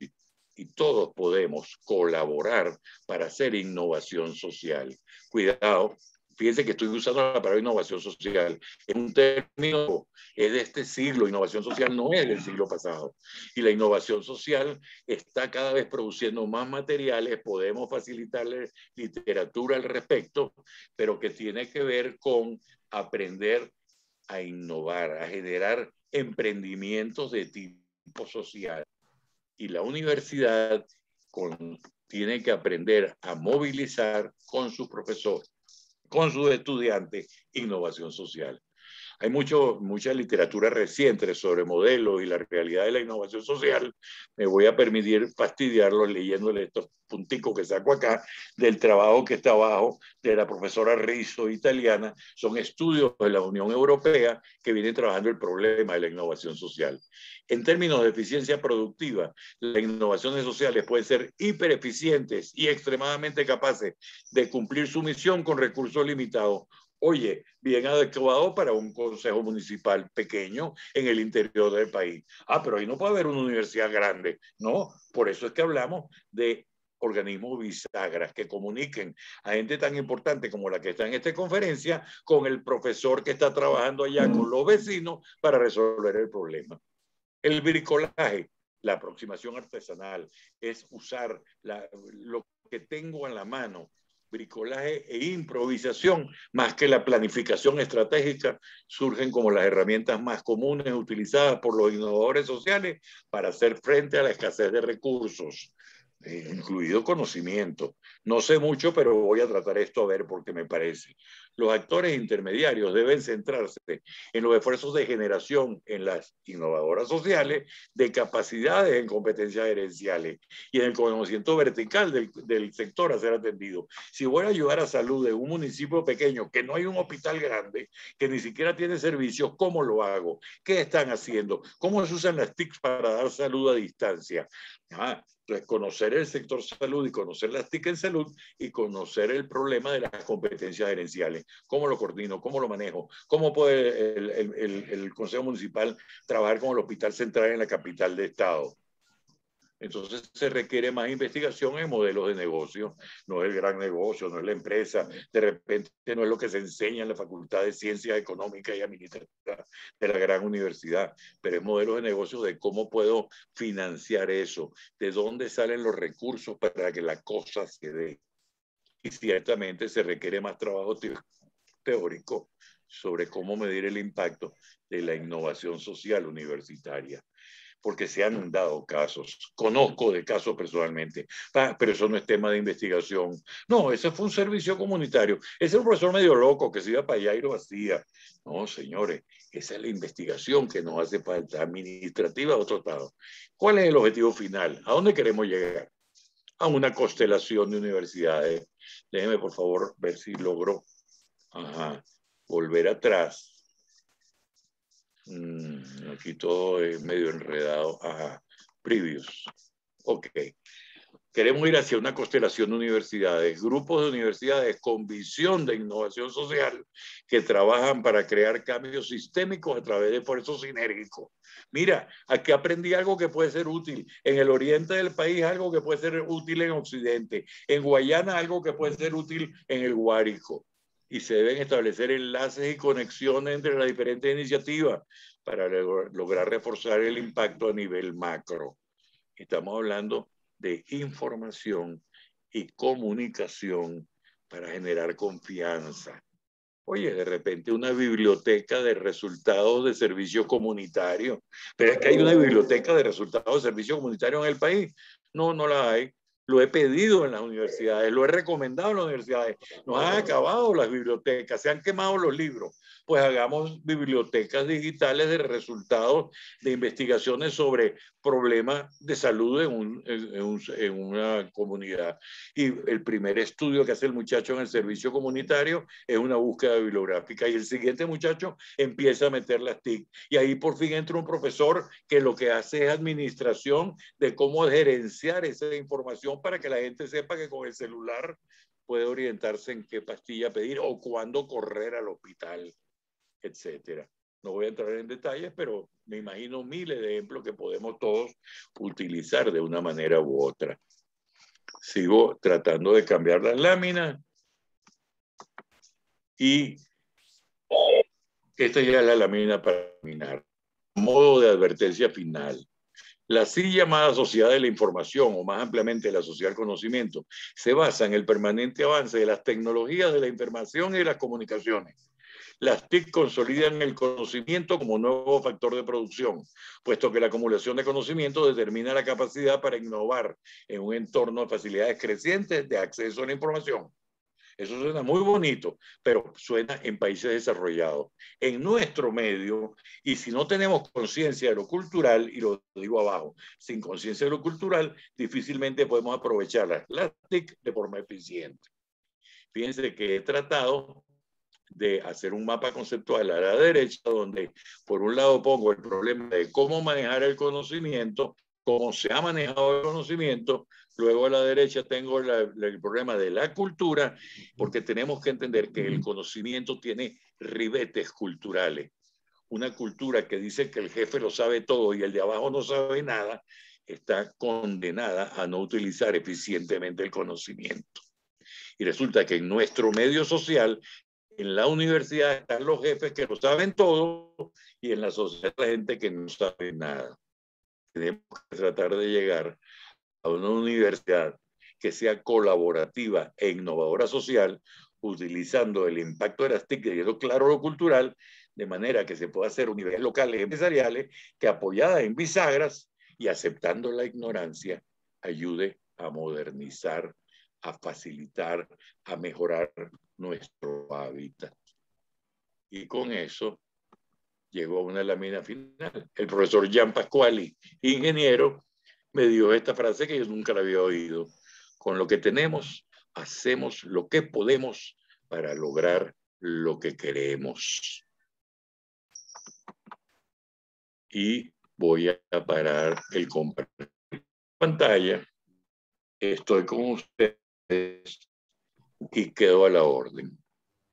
Y todos podemos colaborar para hacer innovación social. Cuidado, fíjense que estoy usando la palabra innovación social. Es un término, es de este siglo. Innovación social no es del siglo pasado. Y la innovación social está cada vez produciendo más materiales. Podemos facilitarle literatura al respecto, pero que tiene que ver con aprender a innovar, a generar emprendimientos de tipo social. Y la universidad con, tiene que aprender a movilizar con sus profesores con sus estudiantes innovación social. Hay mucho, mucha literatura reciente sobre modelos y la realidad de la innovación social. Me voy a permitir fastidiarlo leyéndole estos punticos que saco acá del trabajo que está abajo de la profesora Rizzo italiana. Son estudios de la Unión Europea que vienen trabajando el problema de la innovación social. En términos de eficiencia productiva, las innovaciones sociales pueden ser hipereficientes y extremadamente capaces de cumplir su misión con recursos limitados oye, bien adecuado para un consejo municipal pequeño en el interior del país. Ah, pero ahí no puede haber una universidad grande. No, por eso es que hablamos de organismos bisagras que comuniquen a gente tan importante como la que está en esta conferencia con el profesor que está trabajando allá mm. con los vecinos para resolver el problema. El bricolaje, la aproximación artesanal, es usar lo que tengo en la mano bricolaje e improvisación, más que la planificación estratégica, surgen como las herramientas más comunes utilizadas por los innovadores sociales para hacer frente a la escasez de recursos, eh, incluido conocimiento. No sé mucho, pero voy a tratar esto a ver porque me parece los actores intermediarios deben centrarse en los esfuerzos de generación en las innovadoras sociales, de capacidades en competencias gerenciales y en el conocimiento vertical del, sector a ser atendido. Si voy a ayudar a salud de un municipio pequeño, que no hay un hospital grande, que ni siquiera tiene servicios, ¿cómo lo hago? ¿Qué están haciendo? ¿Cómo se usan las TICs para dar salud a distancia? Ah, pues conocer el sector salud y conocer las TIC en salud y conocer el problema de las competencias gerenciales. ¿Cómo lo coordino? ¿Cómo lo manejo? ¿Cómo puede el, Consejo Municipal trabajar con el Hospital Central en la capital de Estado? Entonces se requiere más investigación en modelos de negocio. No es el gran negocio, no es la empresa, de repente no es lo que se enseña en la Facultad de Ciencias Económicas y Administrativas de la gran universidad, pero es modelos de negocio de cómo puedo financiar eso, de dónde salen los recursos para que la cosa se dé. Y ciertamente se requiere más trabajo teórico sobre cómo medir el impacto de la innovación social universitaria, porque se han dado casos, conozco de casos personalmente, pero eso no es tema de investigación. No, ese fue un servicio comunitario, ese es un profesor medio loco que se iba para allá y lo hacía. No, señores, esa es la investigación que nos hace falta, administrativa de otro estado. ¿Cuál es el objetivo final? ¿A dónde queremos llegar? A una constelación de universidades. Déjenme, por favor, ver si logro Ajá. Volver atrás. aquí todo es medio enredado. Ajá. Previous. Ok. Queremos ir hacia una constelación de universidades, grupos de universidades con visión de innovación social que trabajan para crear cambios sistémicos a través de esfuerzos sinérgicos. Mira, aquí aprendí algo que puede ser útil. En el oriente del país, algo que puede ser útil en Occidente. En Guayana, algo que puede ser útil en el Guárico y se deben establecer enlaces y conexiones entre las diferentes iniciativas para lograr reforzar el impacto a nivel macro. Estamos hablando de información y comunicación para generar confianza. Oye, de repente una biblioteca de resultados de servicio comunitario. Pero es que hay una biblioteca de resultados de servicio comunitario en el país. No, no la hay lo he pedido en las universidades, lo he recomendado en las universidades, nos han acabado las bibliotecas, se han quemado los libros, pues hagamos bibliotecas digitales de resultados de investigaciones sobre problemas de salud en, una comunidad. Y el primer estudio que hace el muchacho en el servicio comunitario es una búsqueda bibliográfica y el siguiente muchacho empieza a meter las TIC. Y ahí por fin entra un profesor que lo que hace es administración de cómo gerenciar esa información para que la gente sepa que con el celular puede orientarse en qué pastilla pedir o cuándo correr al hospital etcétera. No voy a entrar en detalles, pero me imagino miles de ejemplos que podemos todos utilizar de una manera u otra. Sigo tratando de cambiar las láminas. Y esta ya es la lámina para terminar. Modo de advertencia final. La así llamada sociedad de la información, o más ampliamente la sociedad del conocimiento, se basa en el permanente avance de las tecnologías de la información y las comunicaciones las TIC consolidan el conocimiento como nuevo factor de producción, puesto que la acumulación de conocimiento determina la capacidad para innovar en un entorno de facilidades crecientes de acceso a la información. Eso suena muy bonito, pero suena en países desarrollados. En nuestro medio, y si no tenemos conciencia de lo cultural, y lo digo abajo, sin conciencia de lo cultural, difícilmente podemos aprovechar las TIC de forma eficiente. Fíjense que he tratado de hacer un mapa conceptual a la derecha, donde por un lado pongo el problema de cómo manejar el conocimiento, cómo se ha manejado el conocimiento, luego a la derecha tengo el problema de la cultura, porque tenemos que entender que el conocimiento tiene ribetes culturales. Una cultura que dice que el jefe lo sabe todo y el de abajo no sabe nada, está condenada a no utilizar eficientemente el conocimiento. Y resulta que en nuestro medio social en la universidad están los jefes que lo saben todo y en la sociedad la gente que no sabe nada. Tenemos que tratar de llegar a una universidad que sea colaborativa e innovadora social, utilizando el impacto de las TIC, claro lo cultural, de manera que se pueda hacer unidades locales empresariales que apoyadas en bisagras y aceptando la ignorancia, ayude a modernizar, a facilitar, a mejorar nuestro hábitat. Y con eso llegó a una lámina final. El profesor Gian Pasquali, ingeniero, me dio esta frase que yo nunca la había oído. Con lo que tenemos, hacemos lo que podemos para lograr lo que queremos. Y voy a parar el compartir pantalla. Estoy con ustedes y quedó a la orden.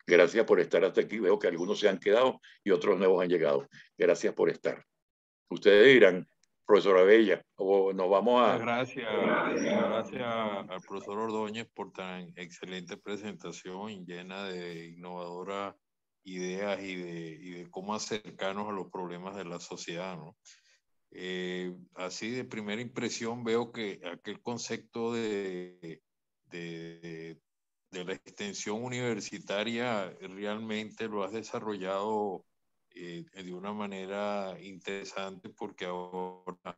Gracias por estar hasta aquí. Veo que algunos se han quedado y otros nuevos han llegado. Gracias por estar. Ustedes dirán, profesor bella o nos vamos a... Gracias, gracias al profesor Ordóñez por tan excelente presentación llena de innovadoras ideas y de, y de, cómo acercarnos a los problemas de la sociedad. Eh, así de primera impresión veo que aquel concepto de de la extensión universitaria realmente lo has desarrollado eh, de una manera interesante porque ahora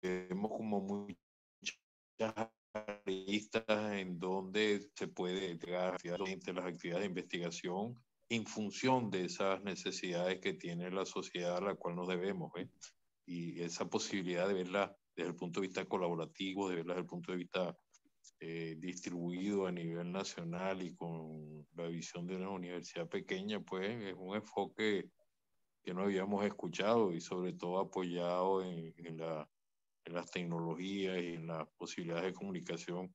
vemos como muchas revistas en donde se puede llegar realmente las actividades de investigación en función de esas necesidades que tiene la sociedad a la cual nos debemos. Y esa posibilidad de verla desde el punto de vista colaborativo, de verla desde el punto de vista eh, distribuido a nivel nacional y con la visión de una universidad pequeña, pues es un enfoque que no habíamos escuchado y sobre todo apoyado en, las tecnologías y en las posibilidades de comunicación.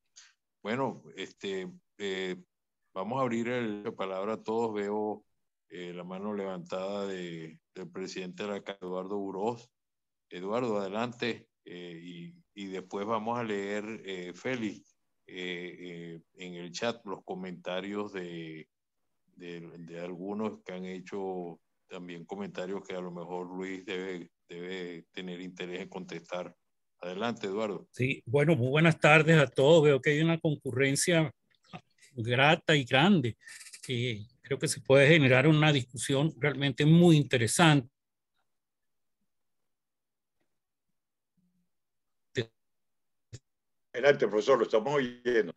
Bueno, este, eh, vamos a abrir la palabra a todos. Veo eh, la mano levantada de, del presidente de la Eduardo Burós. Eduardo, adelante. y, y después vamos a leer Félix eh, eh, en el chat los comentarios de, de, algunos que han hecho también comentarios que a lo mejor Luis debe, debe tener interés en contestar. Adelante, Eduardo. Sí, bueno, muy buenas tardes a todos. Veo que hay una concurrencia grata y grande. y creo que se puede generar una discusión realmente muy interesante. Adelante, profesor, lo estamos oyendo.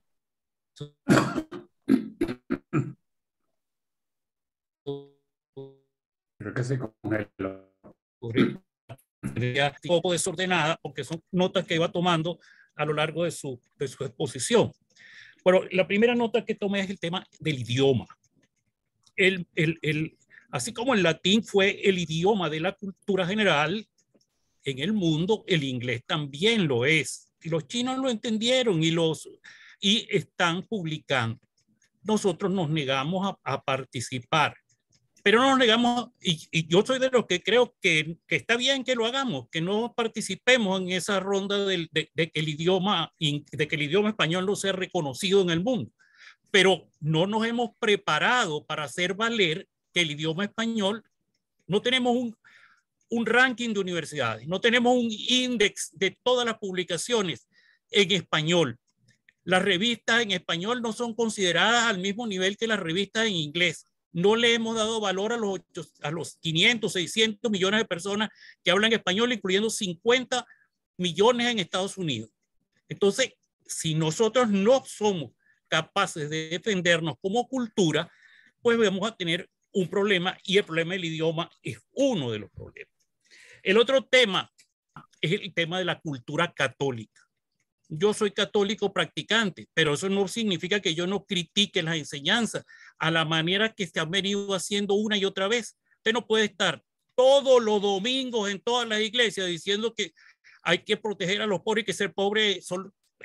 Creo que se congeló. Un poco desordenada porque son notas que iba tomando a lo largo de su, de su exposición. Bueno, la primera nota que tomé es el tema del idioma. El, el, el, así como el latín fue el idioma de la cultura general en el mundo, el inglés también lo es los chinos lo entendieron y, los, y están publicando. Nosotros nos negamos a, participar pero no nos negamos, y, yo soy de los que creo que, que, está bien que lo hagamos, que no participemos en esa ronda de, que el idioma, de que el idioma español no sea reconocido en el mundo. Pero no nos hemos preparado para hacer valer que el idioma español, no tenemos un, un ranking de universidades, no tenemos un índice de todas las publicaciones en español. Las revistas en español no son consideradas al mismo nivel que las revistas en inglés. No le hemos dado valor a los, a los 500, 600 millones de personas que hablan español, incluyendo 50 millones en Estados Unidos. Entonces, si nosotros no somos capaces de defendernos como cultura, pues vamos a tener un problema y el problema del idioma es uno de los problemas. El otro tema es el tema de la cultura católica. Yo soy católico practicante, pero eso no significa que yo no critique las enseñanzas a la manera que se han venido haciendo una y otra vez. Usted no puede estar todos los domingos en todas las iglesias diciendo que hay que proteger a los pobres y que ser pobre,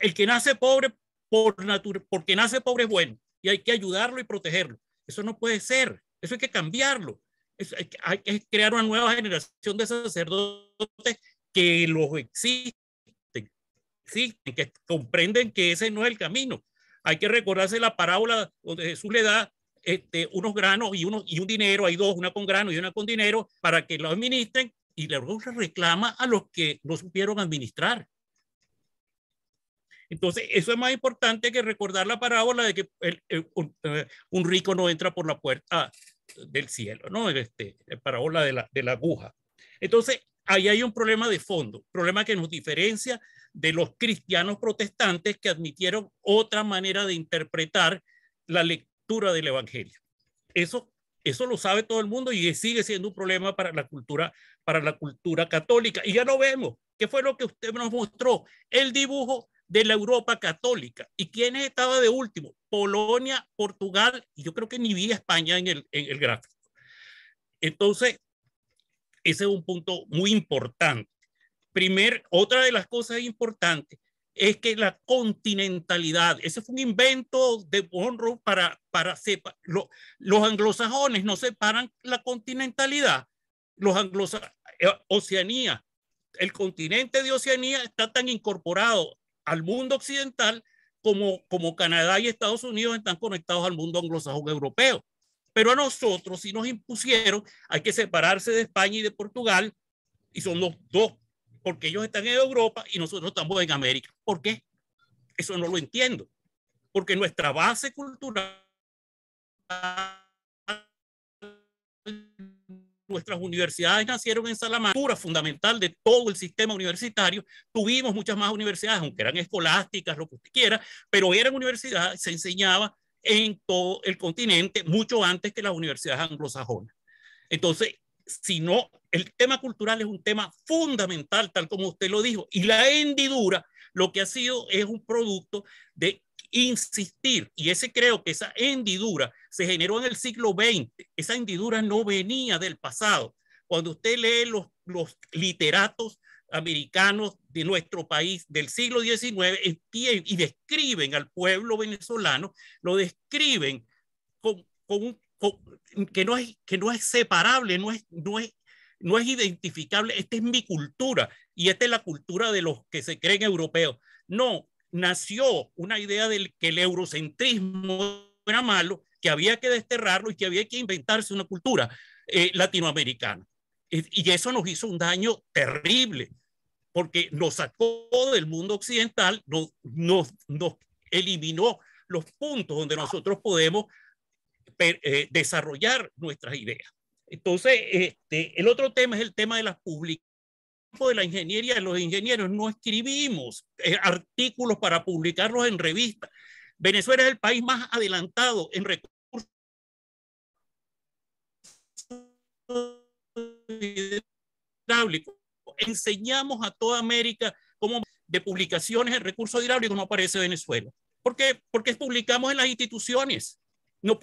el que nace pobre por natura, porque nace pobre es bueno y hay que ayudarlo y protegerlo. Eso no puede ser, eso hay que cambiarlo hay que crear una nueva generación de sacerdotes que los existen, que comprenden que ese no es el camino. Hay que recordarse la parábola donde Jesús le da este, unos granos y, uno, y un dinero, hay dos, una con grano y una con dinero, para que lo administren y luego se reclama a los que no supieron administrar. Entonces, eso es más importante que recordar la parábola de que un, eh, un, rico no entra por la puerta del cielo, ¿no? Este, la parábola de la, aguja. Entonces, ahí hay un problema de fondo, problema que nos diferencia de los cristianos protestantes que admitieron otra manera de interpretar la lectura del Evangelio. Eso, eso lo sabe todo el mundo y sigue siendo un problema para la cultura, para la cultura católica. Y ya lo vemos. ¿Qué fue lo que usted nos mostró? El dibujo de la Europa católica. ¿Y quiénes estaba de último? Polonia, Portugal, y yo creo que ni vi España en el, gráfico. Entonces, ese es un punto muy importante. Primer, otra de las cosas importantes es que la continentalidad, ese fue un invento de Monroe para, para los anglosajones no separan la continentalidad, los anglosajones, eh, Oceanía, el continente de Oceanía está tan incorporado al mundo occidental como, como Canadá y Estados Unidos están conectados al mundo anglosajón europeo. Pero a nosotros si nos impusieron, hay que separarse de España y de Portugal, y son los dos, porque ellos están en Europa y nosotros estamos en América. ¿Por qué? Eso no lo entiendo, porque nuestra base cultural nuestras universidades nacieron en Salamanca, pura fundamental de todo el sistema universitario. Tuvimos muchas más universidades, aunque eran escolásticas, lo que usted quiera, pero eran universidades, se enseñaba en todo el continente mucho antes que las universidades anglosajonas. Entonces, si no, el tema cultural es un tema fundamental, tal como usted lo dijo, y la hendidura lo que ha sido es un producto de insistir. Y ese creo que esa hendidura se generó en el siglo XX. Esa hendidura no venía del pasado. Cuando usted lee los, los literatos americanos de nuestro país del siglo XIX y describen al pueblo venezolano, lo describen con, con un que no es que no es separable, no es no es no es identificable. Esta es mi cultura y esta es la cultura de los que se creen europeos. No, nació una idea del que el eurocentrismo era malo, que había que desterrarlo y que había que inventarse una cultura eh, latinoamericana. Y, eso nos hizo un daño terrible, porque nos sacó del mundo occidental, nos, nos, eliminó los puntos donde nosotros podemos eh, desarrollar nuestras ideas. Entonces, este, el otro tema es el tema de las publicaciones de la ingeniería, de los ingenieros no escribimos eh, artículos para publicarlos en revistas. Venezuela es el país más adelantado en recursos hidráulicos. Enseñamos a toda América cómo de publicaciones en recursos hidráulicos no aparece Venezuela. ¿Por qué? Porque publicamos en las instituciones. No,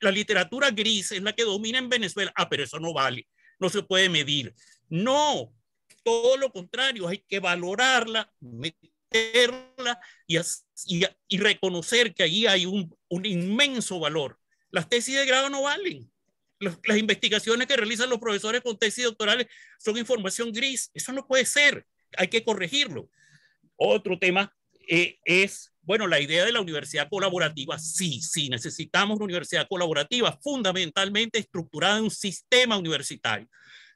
la literatura gris es la que domina en Venezuela. Ah, pero eso no vale, no se puede medir. No, todo lo contrario, hay que valorarla, meterla y, y, reconocer que ahí hay un, inmenso valor. Las tesis de grado no valen. Las, investigaciones que realizan los profesores con tesis doctorales son información gris. Eso no puede ser. Hay que corregirlo. Otro tema eh, es, bueno, la idea de la universidad colaborativa, sí, sí, necesitamos una universidad colaborativa fundamentalmente estructurada en un sistema universitario.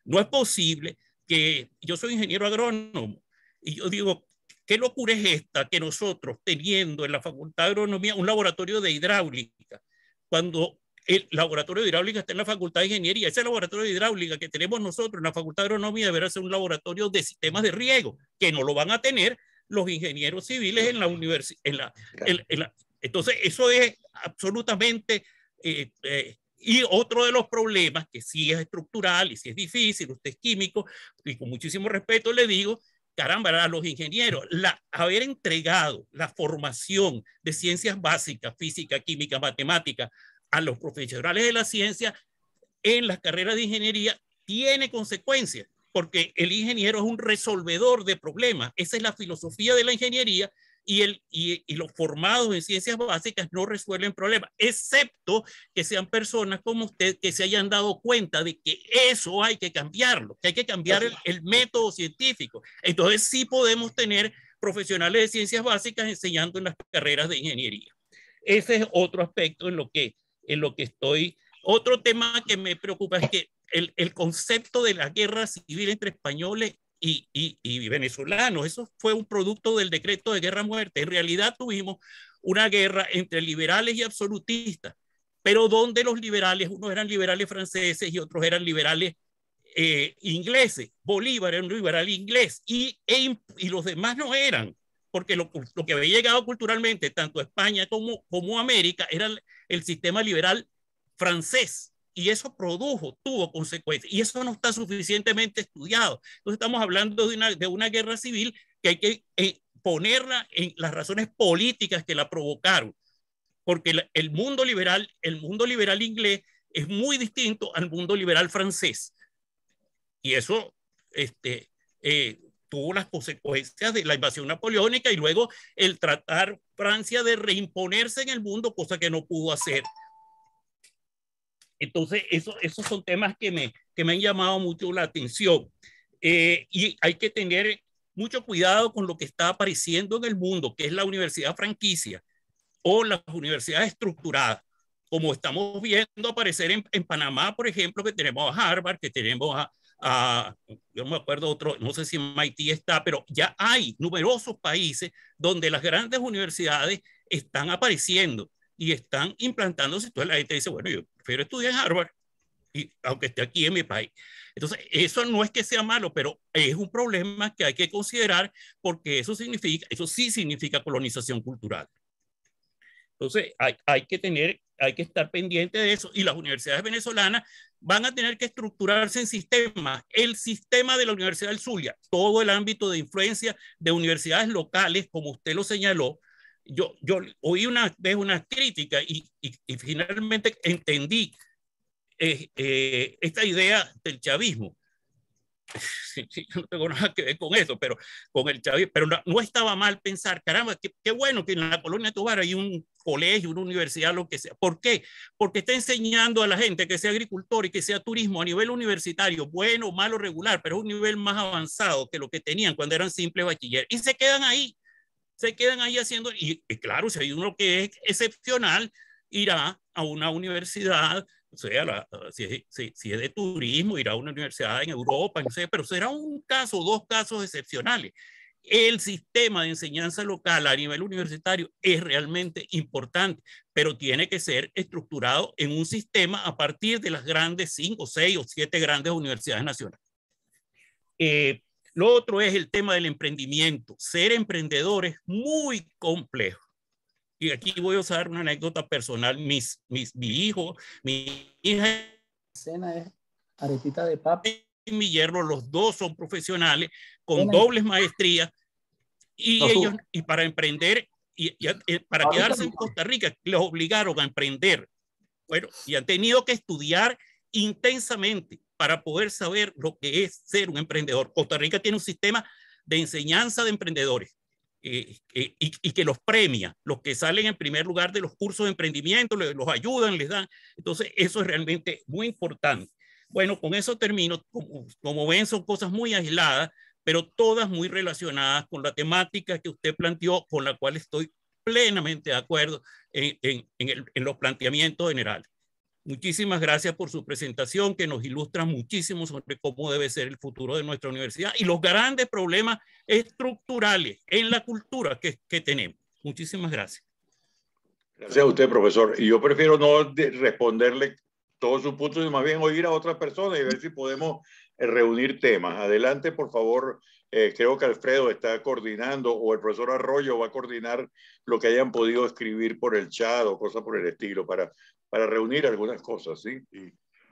No es posible que yo soy ingeniero agrónomo y yo digo, ¿qué locura es esta que nosotros teniendo en la Facultad de Agronomía un laboratorio de hidráulica, cuando el laboratorio de hidráulica está en la Facultad de Ingeniería, ese laboratorio de hidráulica que tenemos nosotros en la Facultad de Agronomía deberá ser un laboratorio de sistemas de riego, que no lo van a tener los ingenieros civiles en la universidad. En la, entonces, eso es absolutamente eh, eh, y otro de los problemas, que sí es estructural y sí es difícil, usted es químico, y con muchísimo respeto le digo, caramba, a los ingenieros, la, haber entregado la formación de ciencias básicas, física, química, matemática, a los profesionales de la ciencia en las carreras de ingeniería, tiene consecuencias, porque el ingeniero es un resolvedor de problemas. Esa es la filosofía de la ingeniería y, el, y, los formados en ciencias básicas no resuelven problemas, excepto que sean personas como usted que se hayan dado cuenta de que eso hay que cambiarlo, que hay que cambiar el, el método científico. Entonces sí podemos tener profesionales de ciencias básicas enseñando en las carreras de ingeniería. Ese es otro aspecto en lo que, en lo que estoy. Otro tema que me preocupa es que el, el, concepto de la guerra civil entre españoles y, venezolanos. Eso fue un producto del decreto de guerra-muerte. En realidad tuvimos una guerra entre liberales y absolutistas, pero donde los liberales, unos eran liberales franceses y otros eran liberales eh, ingleses. Bolívar era un liberal inglés y, e y los demás no eran porque lo, lo, que había llegado culturalmente tanto a España como, como América era el sistema liberal francés y eso produjo, tuvo consecuencias, y eso no está suficientemente estudiado. Entonces estamos hablando de una, guerra civil que hay que eh, ponerla en las razones políticas que la provocaron, porque el, mundo liberal, el mundo liberal inglés es muy distinto al mundo liberal francés, y eso este, eh, tuvo las consecuencias de la invasión napoleónica y luego el tratar Francia de reimponerse en el mundo, cosa que no pudo hacer. Entonces, eso, esos son temas que me, que me han llamado mucho la atención. Eh, y hay que tener mucho cuidado con lo que está apareciendo en el mundo, que es la universidad franquicia o las universidades estructuradas, como estamos viendo aparecer en, Panamá, por ejemplo, que tenemos a Harvard, que tenemos a, a, yo no me acuerdo otro, no sé si en Haití está, pero ya hay numerosos países donde las grandes universidades están apareciendo y están implantándose. Entonces la gente dice, bueno, yo prefiero estudiar en Harvard, y, aunque esté aquí en mi país. Entonces, eso no es que sea malo, pero es un problema que hay que considerar porque eso significa, eso sí significa colonización cultural. Entonces, hay, hay que tener, hay que estar pendiente de eso y las universidades venezolanas van a tener que estructurarse en sistemas. El sistema de la Universidad del Zulia, todo el ámbito de influencia de universidades locales, como usted lo señaló, yo, yo oí una vez una crítica y, y, finalmente entendí eh, eh, esta idea del chavismo. [LAUGHS] no tengo nada que ver con eso, pero con el chavismo, pero no, estaba mal pensar, caramba, qué, bueno que en la colonia de hay un colegio, una universidad, lo que sea. ¿Por qué? Porque está enseñando a la gente que sea agricultor y que sea turismo a nivel universitario, bueno, malo, regular, pero es un nivel más avanzado que lo que tenían cuando eran simples bachilleros. Y se quedan ahí se quedan ahí haciendo, y, claro, si hay uno que es excepcional, irá a una universidad, o sea, si, es de turismo, irá a una universidad en Europa, no sé, pero será un caso, dos casos excepcionales. El sistema de enseñanza local a nivel universitario es realmente importante, pero tiene que ser estructurado en un sistema a partir de las grandes cinco, seis o siete grandes universidades nacionales. Eh, lo otro es el tema del emprendimiento. Ser emprendedor es muy complejo. Y aquí voy a usar una anécdota personal. Mis, mi hijo, mi hija... Cena es arepita de papa. Y mi yerno, los dos son profesionales con dobles maestrías. Y, ellos, y para emprender, eh, para quedarse en Costa Rica, les obligaron a emprender. Bueno, y han tenido que estudiar intensamente para poder saber lo que es ser un emprendedor. Costa Rica tiene un sistema de enseñanza de emprendedores eh, eh, y, que los premia. Los que salen en primer lugar de los cursos de emprendimiento, los ayudan, les dan. Entonces, eso es realmente muy importante. Bueno, con eso termino. Como, ven, son cosas muy aisladas, pero todas muy relacionadas con la temática que usted planteó, con la cual estoy plenamente de acuerdo en, en los planteamientos generales. Muchísimas gracias por su presentación que nos ilustra muchísimo sobre cómo debe ser el futuro de nuestra universidad y los grandes problemas estructurales en la cultura que, tenemos. Muchísimas gracias. Gracias a usted, profesor. Y yo prefiero no responderle todos sus puntos, sino más bien oír a otras personas y ver si podemos eh, reunir temas. Adelante, por favor, eh, creo que Alfredo está coordinando o el profesor Arroyo va a coordinar lo que hayan podido escribir por el chat o cosas por el estilo para, para reunir algunas cosas, ¿sí?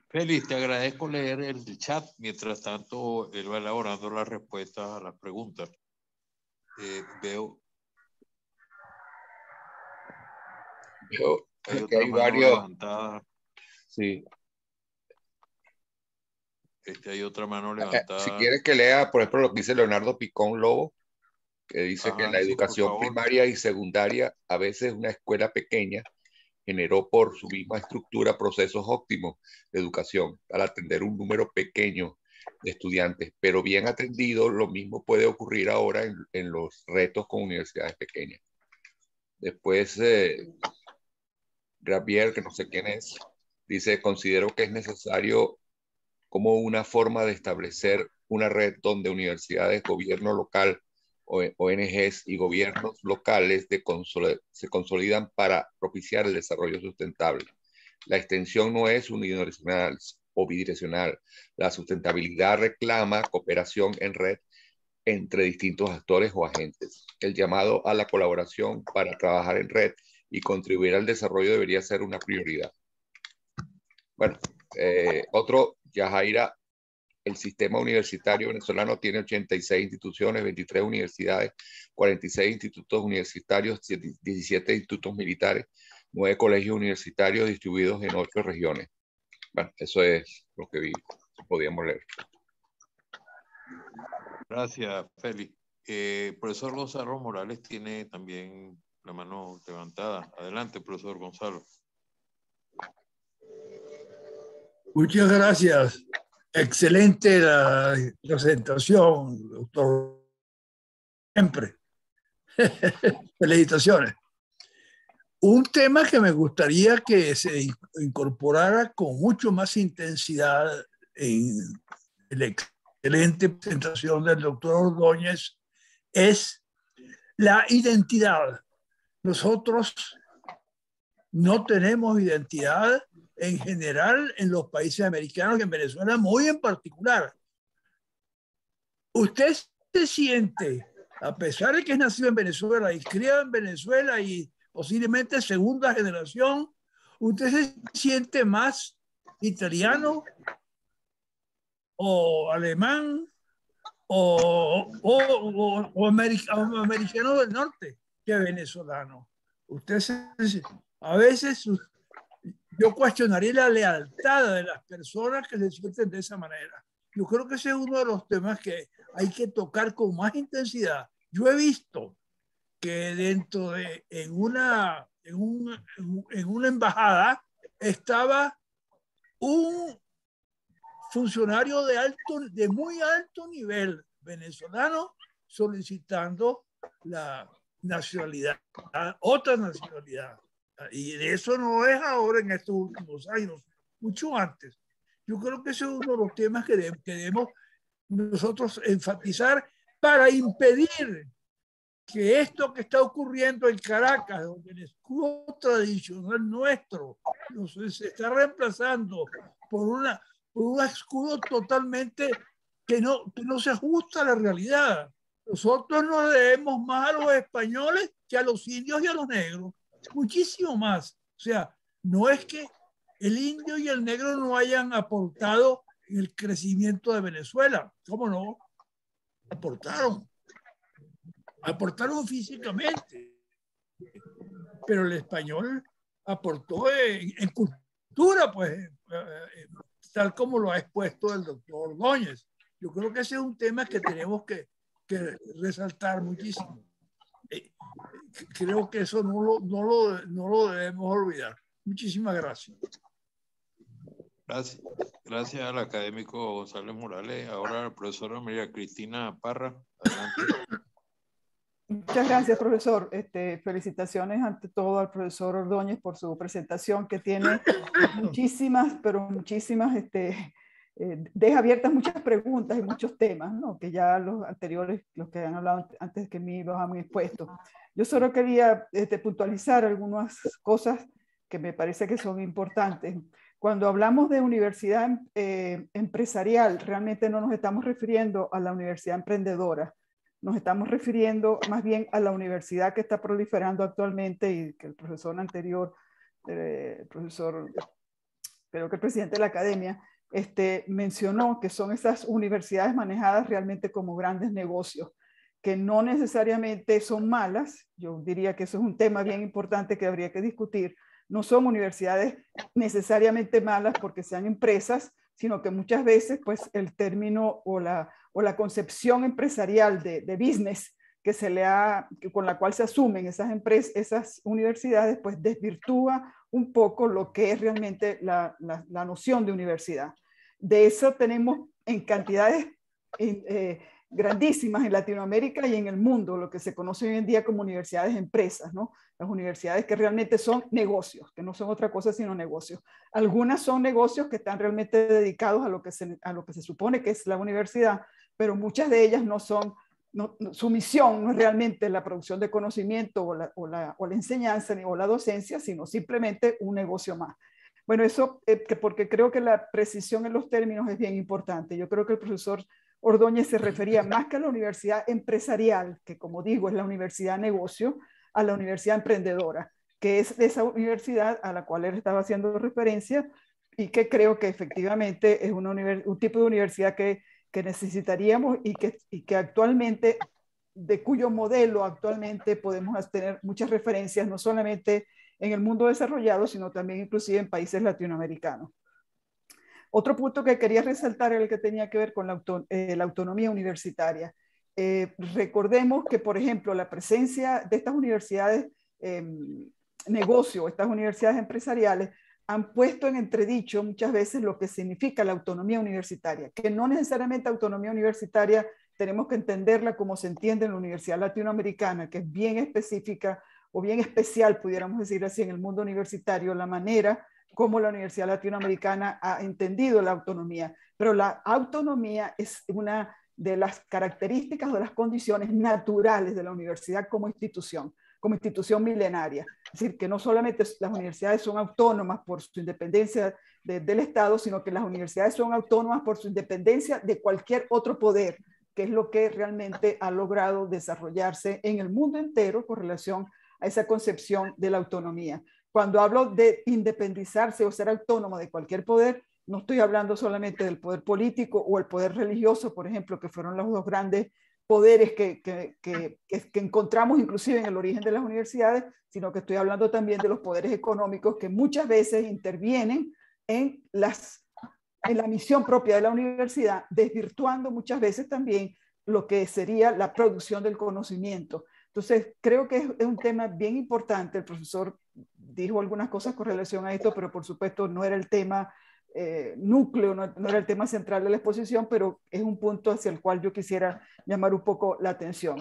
Félix, te agradezco leer el chat. Mientras tanto, él va elaborando las respuestas a las preguntas. Eh, veo... hay, hay Sí, este, hay otra mano ah, eh, levantada. Si quieres que lea, por ejemplo, lo que dice Leonardo Picón Lobo, que dice que en la educación primaria y secundaria, a veces una escuela pequeña generó por su misma estructura procesos óptimos de educación al atender un número pequeño de estudiantes, pero bien atendido, lo mismo puede ocurrir ahora en, los retos con universidades pequeñas. Después, eh, Gabriel, que no sé quién es, dice, considero que es necesario como una forma de establecer una red donde universidades, gobierno local, ONGs y gobiernos locales de se consolidan para propiciar el desarrollo sustentable. La extensión no es unidireccional o bidireccional. La sustentabilidad reclama cooperación en red entre distintos actores o agentes. El llamado a la colaboración para trabajar en red y contribuir al desarrollo debería ser una prioridad. Bueno, eh, otro Yajaira, el sistema universitario venezolano tiene 86 instituciones, 23 universidades, 46 institutos universitarios, 17 institutos militares, 9 colegios universitarios distribuidos en 8 regiones. Bueno, eso es lo que vi, podíamos leer. Gracias, Félix. Eh, profesor Gonzalo Morales tiene también la mano levantada. Adelante, profesor Gonzalo. Muchas gracias. Excelente la presentación, doctor. Siempre. [LAUGHS] Felicitaciones. Un tema que me gustaría que se incorporara con mucho más intensidad en la excelente presentación del doctor Ordóñez es la identidad. Nosotros no tenemos identidad en general en los países americanos y en Venezuela muy en particular. Usted se siente, a pesar de que es nacido en Venezuela y criado en Venezuela y posiblemente segunda generación, usted se siente más italiano o alemán o, o, o, americano del norte que venezolano. Usted se, a veces yo cuestionaría la lealtad de las personas que se sienten de esa manera. Yo creo que ese es uno de los temas que hay que tocar con más intensidad. Yo he visto que dentro de en una, en, una embajada estaba un funcionario de alto, de muy alto nivel venezolano solicitando la nacionalidad, otra nacionalidad. Y eso no es ahora en estos últimos años, mucho antes. Yo creo que ese es uno de los temas que debemos, nosotros enfatizar para impedir que esto que está ocurriendo en Caracas, donde el escudo tradicional nuestro se está reemplazando por, una, un escudo totalmente que no, que no se ajusta a la realidad. Nosotros nos debemos más a los españoles que a los indios y a los negros muchísimo más. O sea, no es que el indio y el negro no hayan aportado el crecimiento de Venezuela. ¿Cómo no? Aportaron. Aportaron físicamente. Pero el español aportó en, cultura, pues, eh, eh, tal como lo ha expuesto el doctor Góñez. Yo creo que ese es un tema que tenemos que resaltar muchísimo creo que eso no lo, no lo, no lo debemos olvidar. Muchísimas gracias. Gracias, gracias al académico González Morales. Ahora la profesora María Cristina Parra. Muchas gracias, profesor. Este, felicitaciones ante todo al profesor Ordóñez por su presentación que tiene [COUGHS] muchísimas, pero muchísimas este, eh, deja abiertas muchas preguntas y muchos temas, ¿no? que ya los anteriores, los que han hablado antes que mí, los han expuesto. Yo solo quería este, puntualizar algunas cosas que me parece que son importantes. Cuando hablamos de universidad eh, empresarial, realmente no nos estamos refiriendo a la universidad emprendedora, nos estamos refiriendo más bien a la universidad que está proliferando actualmente y que el profesor anterior, eh, el profesor, creo que el presidente de la academia, este, mencionó, que son esas universidades manejadas realmente como grandes negocios, que no necesariamente son malas, yo diría que eso es un tema bien importante que habría que discutir, no son universidades necesariamente malas porque sean empresas, sino que muchas veces pues el término o la, concepción empresarial de, business que con la cual se asumen esas empresas, esas universidades, pues desvirtúa un poco lo que es realmente la noción de universidad. De eso tenemos en cantidades eh, grandísimas en Latinoamérica y en el mundo, lo que se conoce hoy en día como universidades empresas, ¿no? Las universidades que realmente son negocios, que no son otra cosa sino negocios. Algunas son negocios que están realmente dedicados a lo que se, supone que es la universidad, pero muchas de ellas no son, su misión no es realmente la producción de conocimiento o la, enseñanza ni, o la docencia, sino simplemente un negocio más. Bueno, eso eh, porque creo que la precisión en los términos es bien importante. Yo creo que el profesor Ordóñez se refería más que a la universidad empresarial, que como digo es la universidad negocio, a la universidad emprendedora, que es esa universidad a la cual él estaba haciendo referencia y que creo que efectivamente es un tipo de universidad que, necesitaríamos y que, y que actualmente, de cuyo modelo actualmente podemos tener muchas referencias, no solamente en el mundo desarrollado, sino también inclusive en países latinoamericanos. Otro punto que quería resaltar era el que tenía que ver con la, eh, autonomía universitaria. Eh, recordemos que, por ejemplo, la presencia de estas universidades em, negocio, estas universidades empresariales, han puesto en entredicho muchas veces lo que significa la autonomía universitaria, que no necesariamente autonomía universitaria tenemos que entenderla como se entiende en la Universidad Latinoamericana, que es bien específica o bien especial, pudiéramos decir así, en el mundo universitario, la manera como la Universidad Latinoamericana ha entendido la autonomía. Pero la autonomía es una de las características o de las condiciones naturales de la universidad como institución, como institución milenaria. Es decir, que no solamente las universidades son autónomas por su independencia del Estado, sino que las universidades son autónomas por su independencia de cualquier otro poder, que es lo que realmente ha logrado desarrollarse en el mundo entero con relación a esa concepción de la autonomía. Cuando hablo de independizarse o ser autónomo de cualquier poder, no estoy hablando solamente del poder político o el poder religioso, por ejemplo, que fueron los dos grandes poderes que, encontramos inclusive en el origen de las universidades, sino que estoy hablando también de los poderes económicos que muchas veces intervienen en la misión propia de la universidad, desvirtuando muchas veces también lo que sería la producción del conocimiento. Entonces, creo que es, un tema bien importante. El profesor dijo algunas cosas con relación a esto, pero por supuesto no era el tema eh, núcleo, no, era el tema central de la exposición, pero es un punto hacia el cual yo quisiera llamar un poco la atención.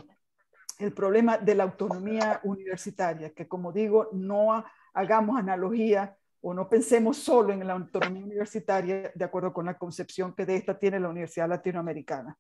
El problema de la autonomía universitaria, que como digo, no hagamos analogía o no pensemos solo en la autonomía universitaria de acuerdo con la concepción que de esta tiene la Universidad Latinoamericana.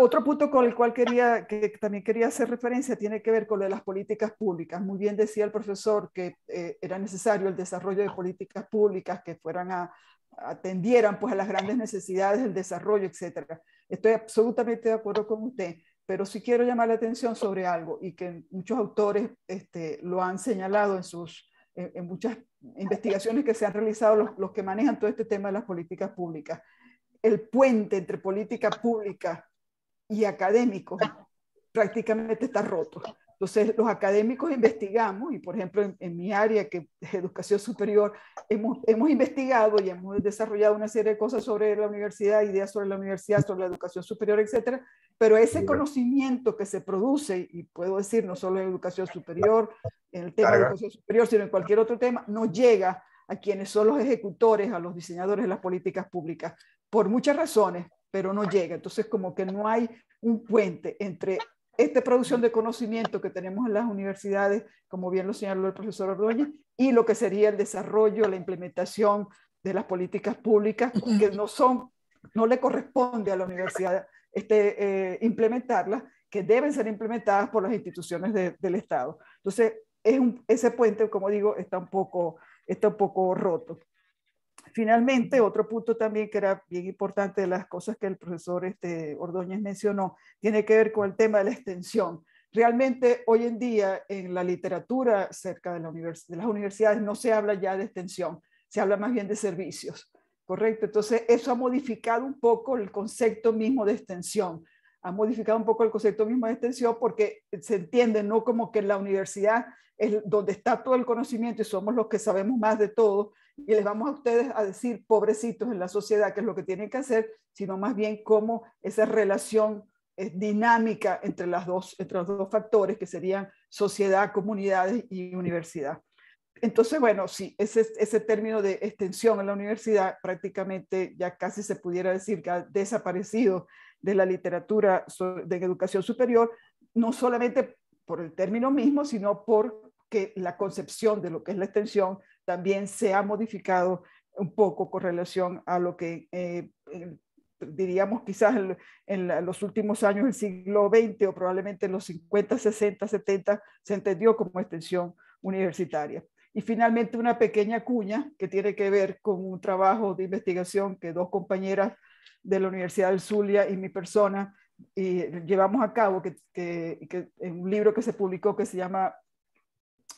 Otro punto con el cual quería, que también quería hacer referencia tiene que ver con lo de las políticas públicas. Muy bien decía el profesor que eh, era necesario el desarrollo de políticas públicas que fueran a, atendieran pues a las grandes necesidades del desarrollo, etcétera. Estoy absolutamente de acuerdo con usted, pero sí quiero llamar la atención sobre algo y que muchos autores este, lo han señalado en sus en, muchas investigaciones que se han realizado los, los, que manejan todo este tema de las políticas públicas. El puente entre política pública y académicos prácticamente está roto. Entonces, los académicos investigamos, y por ejemplo, en, mi área, que es educación superior, hemos, hemos, investigado y hemos desarrollado una serie de cosas sobre la universidad, ideas sobre la universidad, sobre la educación superior, etcétera. Pero ese conocimiento que se produce, y puedo decir no solo en educación superior, en el tema de educación superior, sino en cualquier otro tema, no llega a quienes son los ejecutores, a los diseñadores de las políticas públicas, por muchas razones, pero no llega. Entonces, como que no hay un puente entre esta producción de conocimiento que tenemos en las universidades, como bien lo señaló el profesor Ordóñez, y lo que sería el desarrollo, la implementación de las políticas públicas que no son, no le corresponde a la universidad este, eh, implementarlas, que deben ser implementadas por las instituciones del Estado. Entonces, es ese puente, como digo, está un poco, está un poco roto finalmente, otro punto también que era bien importante de las cosas que el profesor este, Ordóñez mencionó, tiene que ver con el tema de la extensión. Realmente hoy en día en la literatura cerca de, la de las universidades no se habla ya de extensión, se habla más bien de servicios, ¿correcto? Entonces eso ha modificado un poco el concepto mismo de extensión, ha modificado un poco el concepto mismo de extensión porque se entiende no como que la universidad es donde está todo el conocimiento y somos los que sabemos más de todo, y les vamos a ustedes a decir, pobrecitos en la sociedad, qué es lo que tienen que hacer, sino más bien cómo esa relación es dinámica entre, las dos, entre los dos factores que serían sociedad, comunidades y universidad. Entonces, bueno, sí, ese, ese término de extensión en la universidad prácticamente ya casi se pudiera decir que ha desaparecido de la literatura de educación superior, no solamente por el término mismo, sino porque la concepción de lo que es la extensión también se ha modificado un poco con relación a lo que eh, eh, diríamos quizás en, los últimos años del siglo XX o probablemente en los 50, 60, 70 se entendió como extensión universitaria. Y finalmente una pequeña cuña que tiene que ver con un trabajo de investigación que dos compañeras de la Universidad de Zulia y mi persona llevamos a cabo, que, que, un libro que se publicó que se llama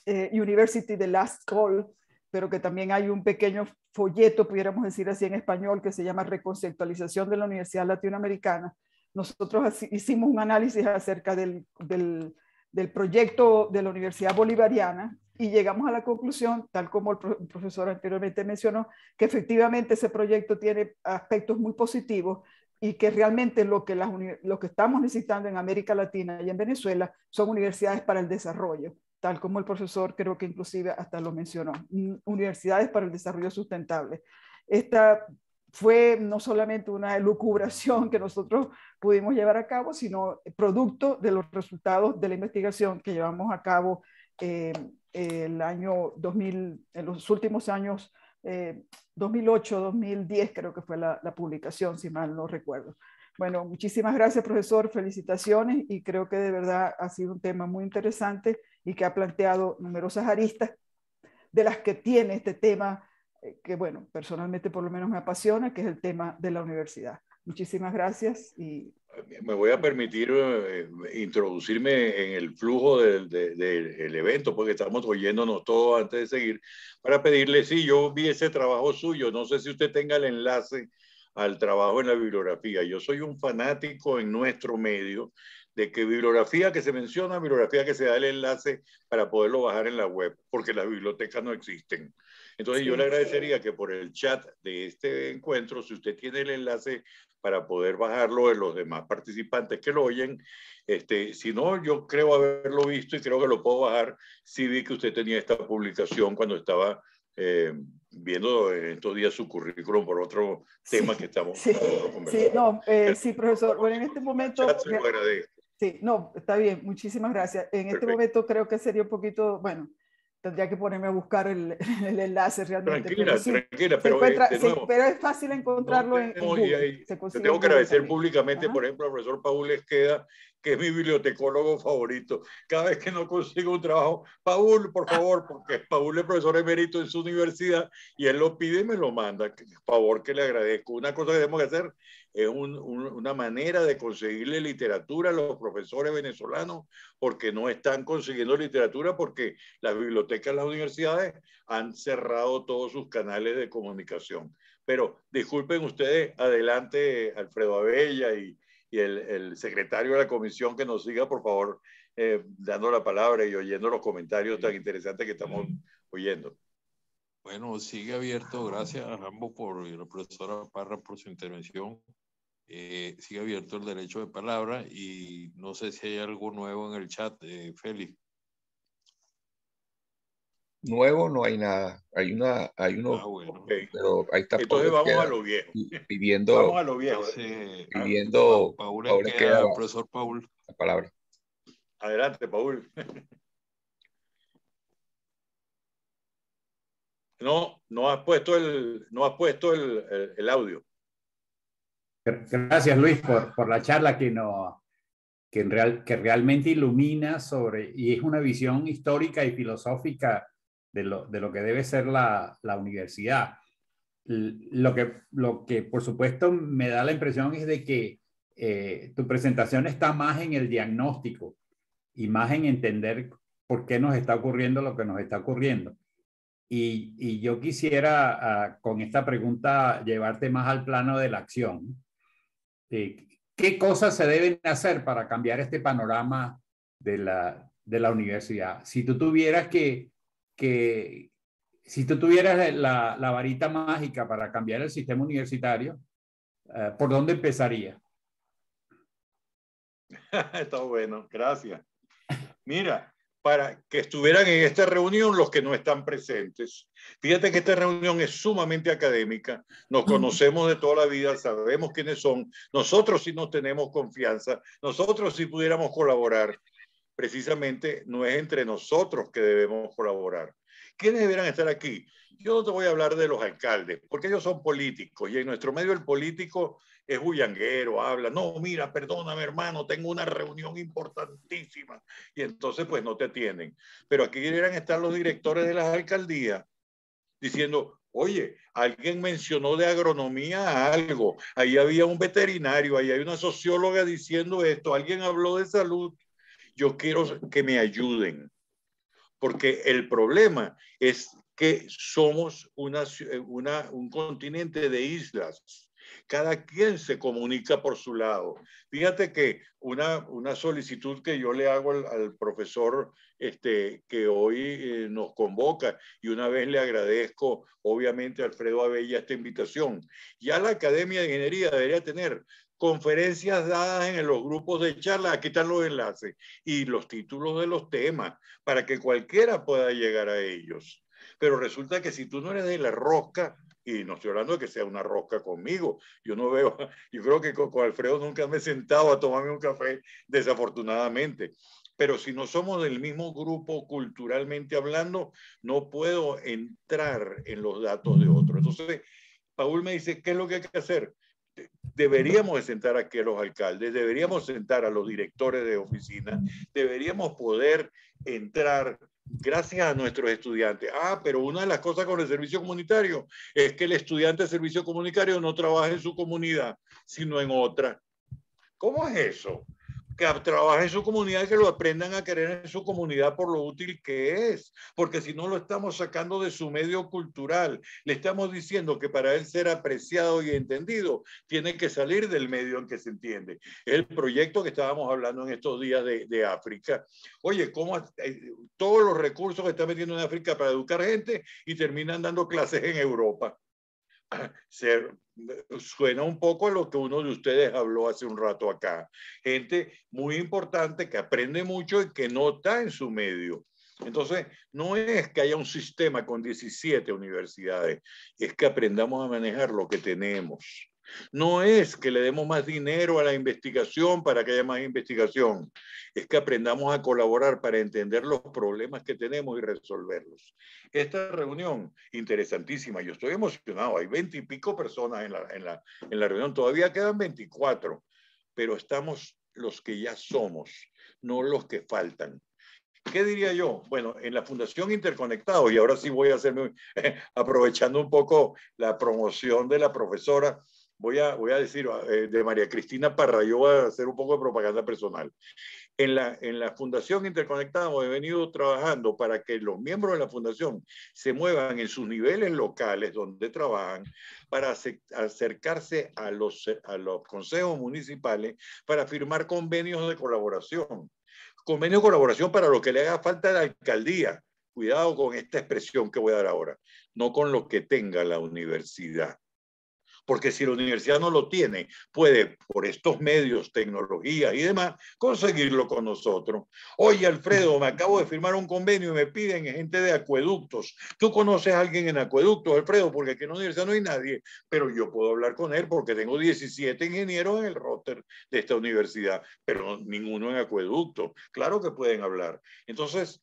eh, University The Last Call, pero que también hay un pequeño folleto, pudiéramos decir así en español, que se llama Reconceptualización de la Universidad Latinoamericana. Nosotros hicimos un análisis acerca del, proyecto de la Universidad Bolivariana y llegamos a la conclusión, tal como el profesor anteriormente mencionó, que efectivamente ese proyecto tiene aspectos muy positivos y que realmente lo que, lo que estamos necesitando en América Latina y en Venezuela son universidades para el desarrollo tal como el profesor creo que inclusive hasta lo mencionó, mm, Universidades para el Desarrollo Sustentable. Esta fue no solamente una elucubración que nosotros pudimos llevar a cabo, sino producto de los resultados de la investigación que llevamos a cabo eh, el año 2000, en los últimos años 2008, eh, 2010 creo que fue la, publicación, si mal no recuerdo. Bueno, muchísimas gracias, profesor, felicitaciones y creo que de verdad ha sido un tema muy interesante y que ha planteado numerosas aristas, de las que tiene este tema eh, que, bueno, personalmente por lo menos me apasiona, que es el tema de la universidad. Muchísimas gracias y... Me voy a permitir eh, introducirme en el flujo del, del evento, porque estamos oyéndonos todos antes de seguir, para pedirle, sí, yo vi ese trabajo suyo, no sé si usted tenga el enlace al trabajo en la bibliografía. Yo soy un fanático en nuestro medio de que bibliografía que se menciona, bibliografía que se da el enlace para poderlo bajar en la web, porque las bibliotecas no existen. Entonces yo le agradecería que por el chat de este encuentro, si usted tiene el enlace para poder bajarlo de los demás participantes que lo oyen, este, si no, yo creo haberlo visto y creo que lo puedo bajar si vi que usted tenía esta publicación cuando estaba eh, viendo en estos días su currículum por otro tema que estamos sí, conversando. Sí, eh, profesor. Bueno, en este momento... agradezco. Sí, no, está bien, muchísimas gracias. En este momento creo que sería un poquito, bueno, tendría que ponerme a buscar el, [LAUGHS] el enlace realmente. Tranquila, tranquila, pero, eh, pero, es fácil encontrarlo en, Google. tengo que agradecer públicamente, por ejemplo, al profesor Paul Esqueda, que es mi bibliotecólogo favorito. Cada vez que no consigo un trabajo, Paul, por favor, porque Paul es profesor emérito en su universidad y él lo pide y me lo manda. Por favor, que le agradezco. Una cosa que tenemos que hacer es una manera de conseguirle literatura a los profesores venezolanos, porque no están consiguiendo literatura, porque las bibliotecas, las universidades han cerrado todos sus canales de comunicación. Pero disculpen ustedes, adelante Alfredo Abella y, y el, secretario de la comisión que nos siga, por favor, eh, dando la palabra y oyendo los comentarios tan interesantes que estamos oyendo. Bueno, sigue abierto. Gracias a ambos por y a la profesora Parra por su intervención. Eh, sigue abierto el derecho de palabra y no sé si hay algo nuevo en el chat, eh, Félix nuevo no hay nada. Hay una, hay uno, ah, pero ahí está. Entonces vamos a lo viejo. Pidiendo, vamos a lo viejo. Pidiendo. profesor Paul. La palabra. Adelante, Paul. No, no has puesto el, no has puesto el, el, audio. Gracias, Luis, por, por la charla que no que, real, que realmente ilumina sobre, y es una visión histórica y filosófica de lo, que debe ser la, universidad. Lo que, lo que, por supuesto, me da la impresión es de que eh, tu presentación está más en el diagnóstico y más en entender por qué nos está ocurriendo lo que nos está ocurriendo. Y, yo quisiera, ah, con esta pregunta, llevarte más al plano de la acción. Eh, ¿Qué cosas se deben hacer para cambiar este panorama de la universidad? Si tú tuvieras que que si tú tuvieras la, la varita mágica para cambiar el sistema universitario, eh, ¿por dónde empezaría? [LAUGHS] Está bueno, gracias. Mira, para que estuvieran en esta reunión los que no están presentes. Fíjate que esta reunión es sumamente académica, nos conocemos de toda la vida, sabemos quiénes son, nosotros sí nos tenemos confianza, nosotros sí pudiéramos colaborar, precisamente no es entre nosotros que debemos colaborar. ¿Quiénes deberían estar aquí? Yo no te voy a hablar de los alcaldes, porque ellos son políticos y en nuestro medio el político es bullanguero, habla, no, mira, perdóname hermano, tengo una reunión importantísima y entonces pues no te atienden. Pero aquí deberían estar los directores de las alcaldías diciendo, Oye, alguien mencionó de agronomía algo. Ahí había un veterinario, ahí hay una socióloga diciendo esto, alguien habló de salud yo quiero que me ayuden, porque el problema es que somos eh, una, un continente de islas. Cada quien se comunica por su lado. Fíjate que una, solicitud que yo le hago al, profesor este, que hoy eh, nos convoca, y una vez le agradezco, obviamente, a Alfredo Abella esta invitación. Ya la Academia de Ingeniería debería tener conferencias dadas en los grupos de charla, aquí están los enlaces y los títulos de los temas para que cualquiera pueda llegar a ellos. Pero resulta que si tú no eres de la rosca, y no estoy hablando de que sea una rosca conmigo, yo no veo, [LAUGHS] yo creo que con, Alfredo nunca me he sentado a tomarme un café, desafortunadamente. Pero si no somos del mismo grupo culturalmente hablando, no puedo entrar en los datos de otro. Entonces, Paul me dice, ¿qué es lo que hay que hacer? deberíamos sentar aquí a los alcaldes, deberíamos sentar a los directores de oficina, deberíamos poder entrar gracias a nuestros estudiantes. Ah, pero una de las cosas con el servicio comunitario es que el estudiante de servicio comunitario no trabaja en su comunidad, sino en otra. ¿Cómo es eso? que trabaje en su comunidad, y que lo aprendan a querer en su comunidad por lo útil que es, porque si no lo estamos sacando de su medio cultural, le estamos diciendo que para él ser apreciado y entendido, tiene que salir del medio en que se entiende. El proyecto que estábamos hablando en estos días de, de África, oye, ¿cómo eh, todos los recursos que está metiendo en África para educar gente y terminan dando clases en Europa? [CLEARS THROAT] Ser, suena un poco a lo que uno de ustedes habló hace un rato acá. Gente muy importante que aprende mucho y que no está en su medio. Entonces, no es que haya un sistema con 17 universidades, es que aprendamos a manejar lo que tenemos. No es que le demos más dinero a la investigación para que haya más investigación, es que aprendamos a colaborar para entender los problemas que tenemos y resolverlos. Esta reunión, interesantísima, yo estoy emocionado, hay veintipico personas en la, reunión, todavía quedan veinticuatro. pero estamos los que ya somos, no los que faltan. ¿Qué diría yo? Bueno, en la Fundación Interconectado, y ahora sí voy a hacerme, [LAUGHS] aprovechando un poco la promoción de la profesora, voy a, decir, ah, eh, de María Cristina Parra, yo voy a hacer un poco de propaganda personal. En la, Fundación Interconectamos he venido trabajando para que los miembros de la Fundación se muevan en sus niveles locales donde trabajan para acercarse a los, a los consejos municipales para firmar convenios de colaboración. Convenios de colaboración para lo que le haga falta a la alcaldía. Cuidado con esta expresión que voy a dar ahora, no con lo que tenga la universidad porque si la universidad no lo tiene, puede por estos medios, tecnología y demás, conseguirlo con nosotros. Oye, Alfredo, me acabo de firmar un convenio y me piden gente de acueductos. Tú conoces a alguien en acueductos, Alfredo, porque aquí en la universidad no hay nadie, pero yo puedo hablar con él porque tengo 17 ingenieros en el roster de esta universidad, pero ninguno en acueductos. Claro que pueden hablar. Entonces,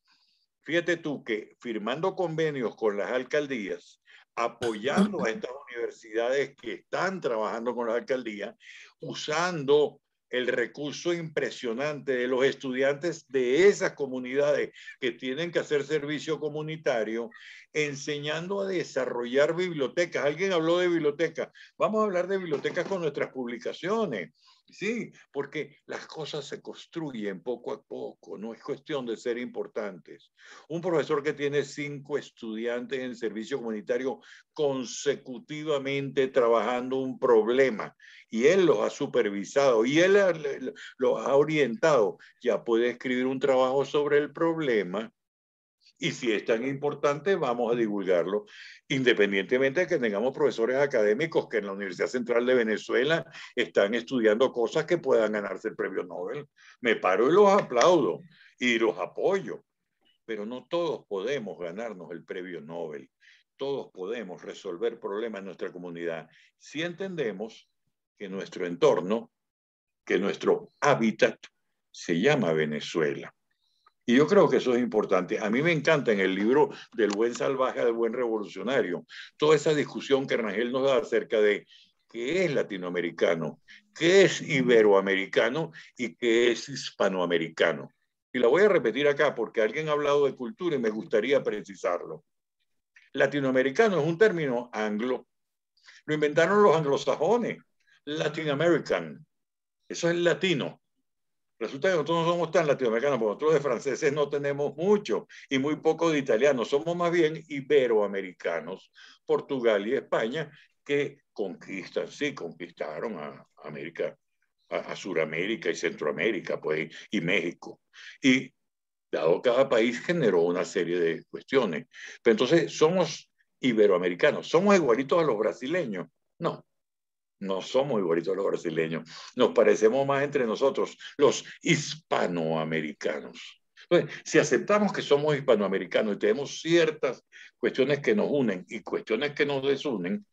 fíjate tú que firmando convenios con las alcaldías, apoyando a estas universidades que están trabajando con la alcaldía, usando el recurso impresionante de los estudiantes de esas comunidades que tienen que hacer servicio comunitario, enseñando a desarrollar bibliotecas. Alguien habló de bibliotecas. Vamos a hablar de bibliotecas con nuestras publicaciones. Sí, porque las cosas se construyen poco a poco, no es cuestión de ser importantes. Un profesor que tiene cinco estudiantes en servicio comunitario consecutivamente trabajando un problema y él los ha supervisado y él los ha orientado, ya puede escribir un trabajo sobre el problema y si es tan importante, vamos a divulgarlo, independientemente de que tengamos profesores académicos que en la Universidad Central de Venezuela están estudiando cosas que puedan ganarse el premio Nobel. Me paro y los aplaudo y los apoyo, pero no todos podemos ganarnos el premio Nobel. Todos podemos resolver problemas en nuestra comunidad si entendemos que nuestro entorno, que nuestro hábitat se llama Venezuela y yo creo que eso es importante. A mí me encanta en el libro del buen salvaje, del buen revolucionario, toda esa discusión que Rangel nos da acerca de qué es latinoamericano, qué es iberoamericano y qué es hispanoamericano. Y la voy a repetir acá porque alguien ha hablado de cultura y me gustaría precisarlo. Latinoamericano es un término anglo. Lo inventaron los anglosajones. Latin American. Eso es latino. Resulta que nosotros no somos tan latinoamericanos, porque nosotros de franceses no tenemos mucho y muy poco de italianos. Somos más bien iberoamericanos, Portugal y España, que conquistan, sí, conquistaron a América, a, Suramérica y Centroamérica, pues, y México. Y dado cada país generó una serie de cuestiones. Pero entonces, ¿somos iberoamericanos? ¿Somos igualitos a los brasileños? No, no somos igualitos los brasileños, nos parecemos más entre nosotros, los hispanoamericanos. si aceptamos que somos hispanoamericanos y tenemos ciertas cuestiones que nos unen y cuestiones que nos desunen,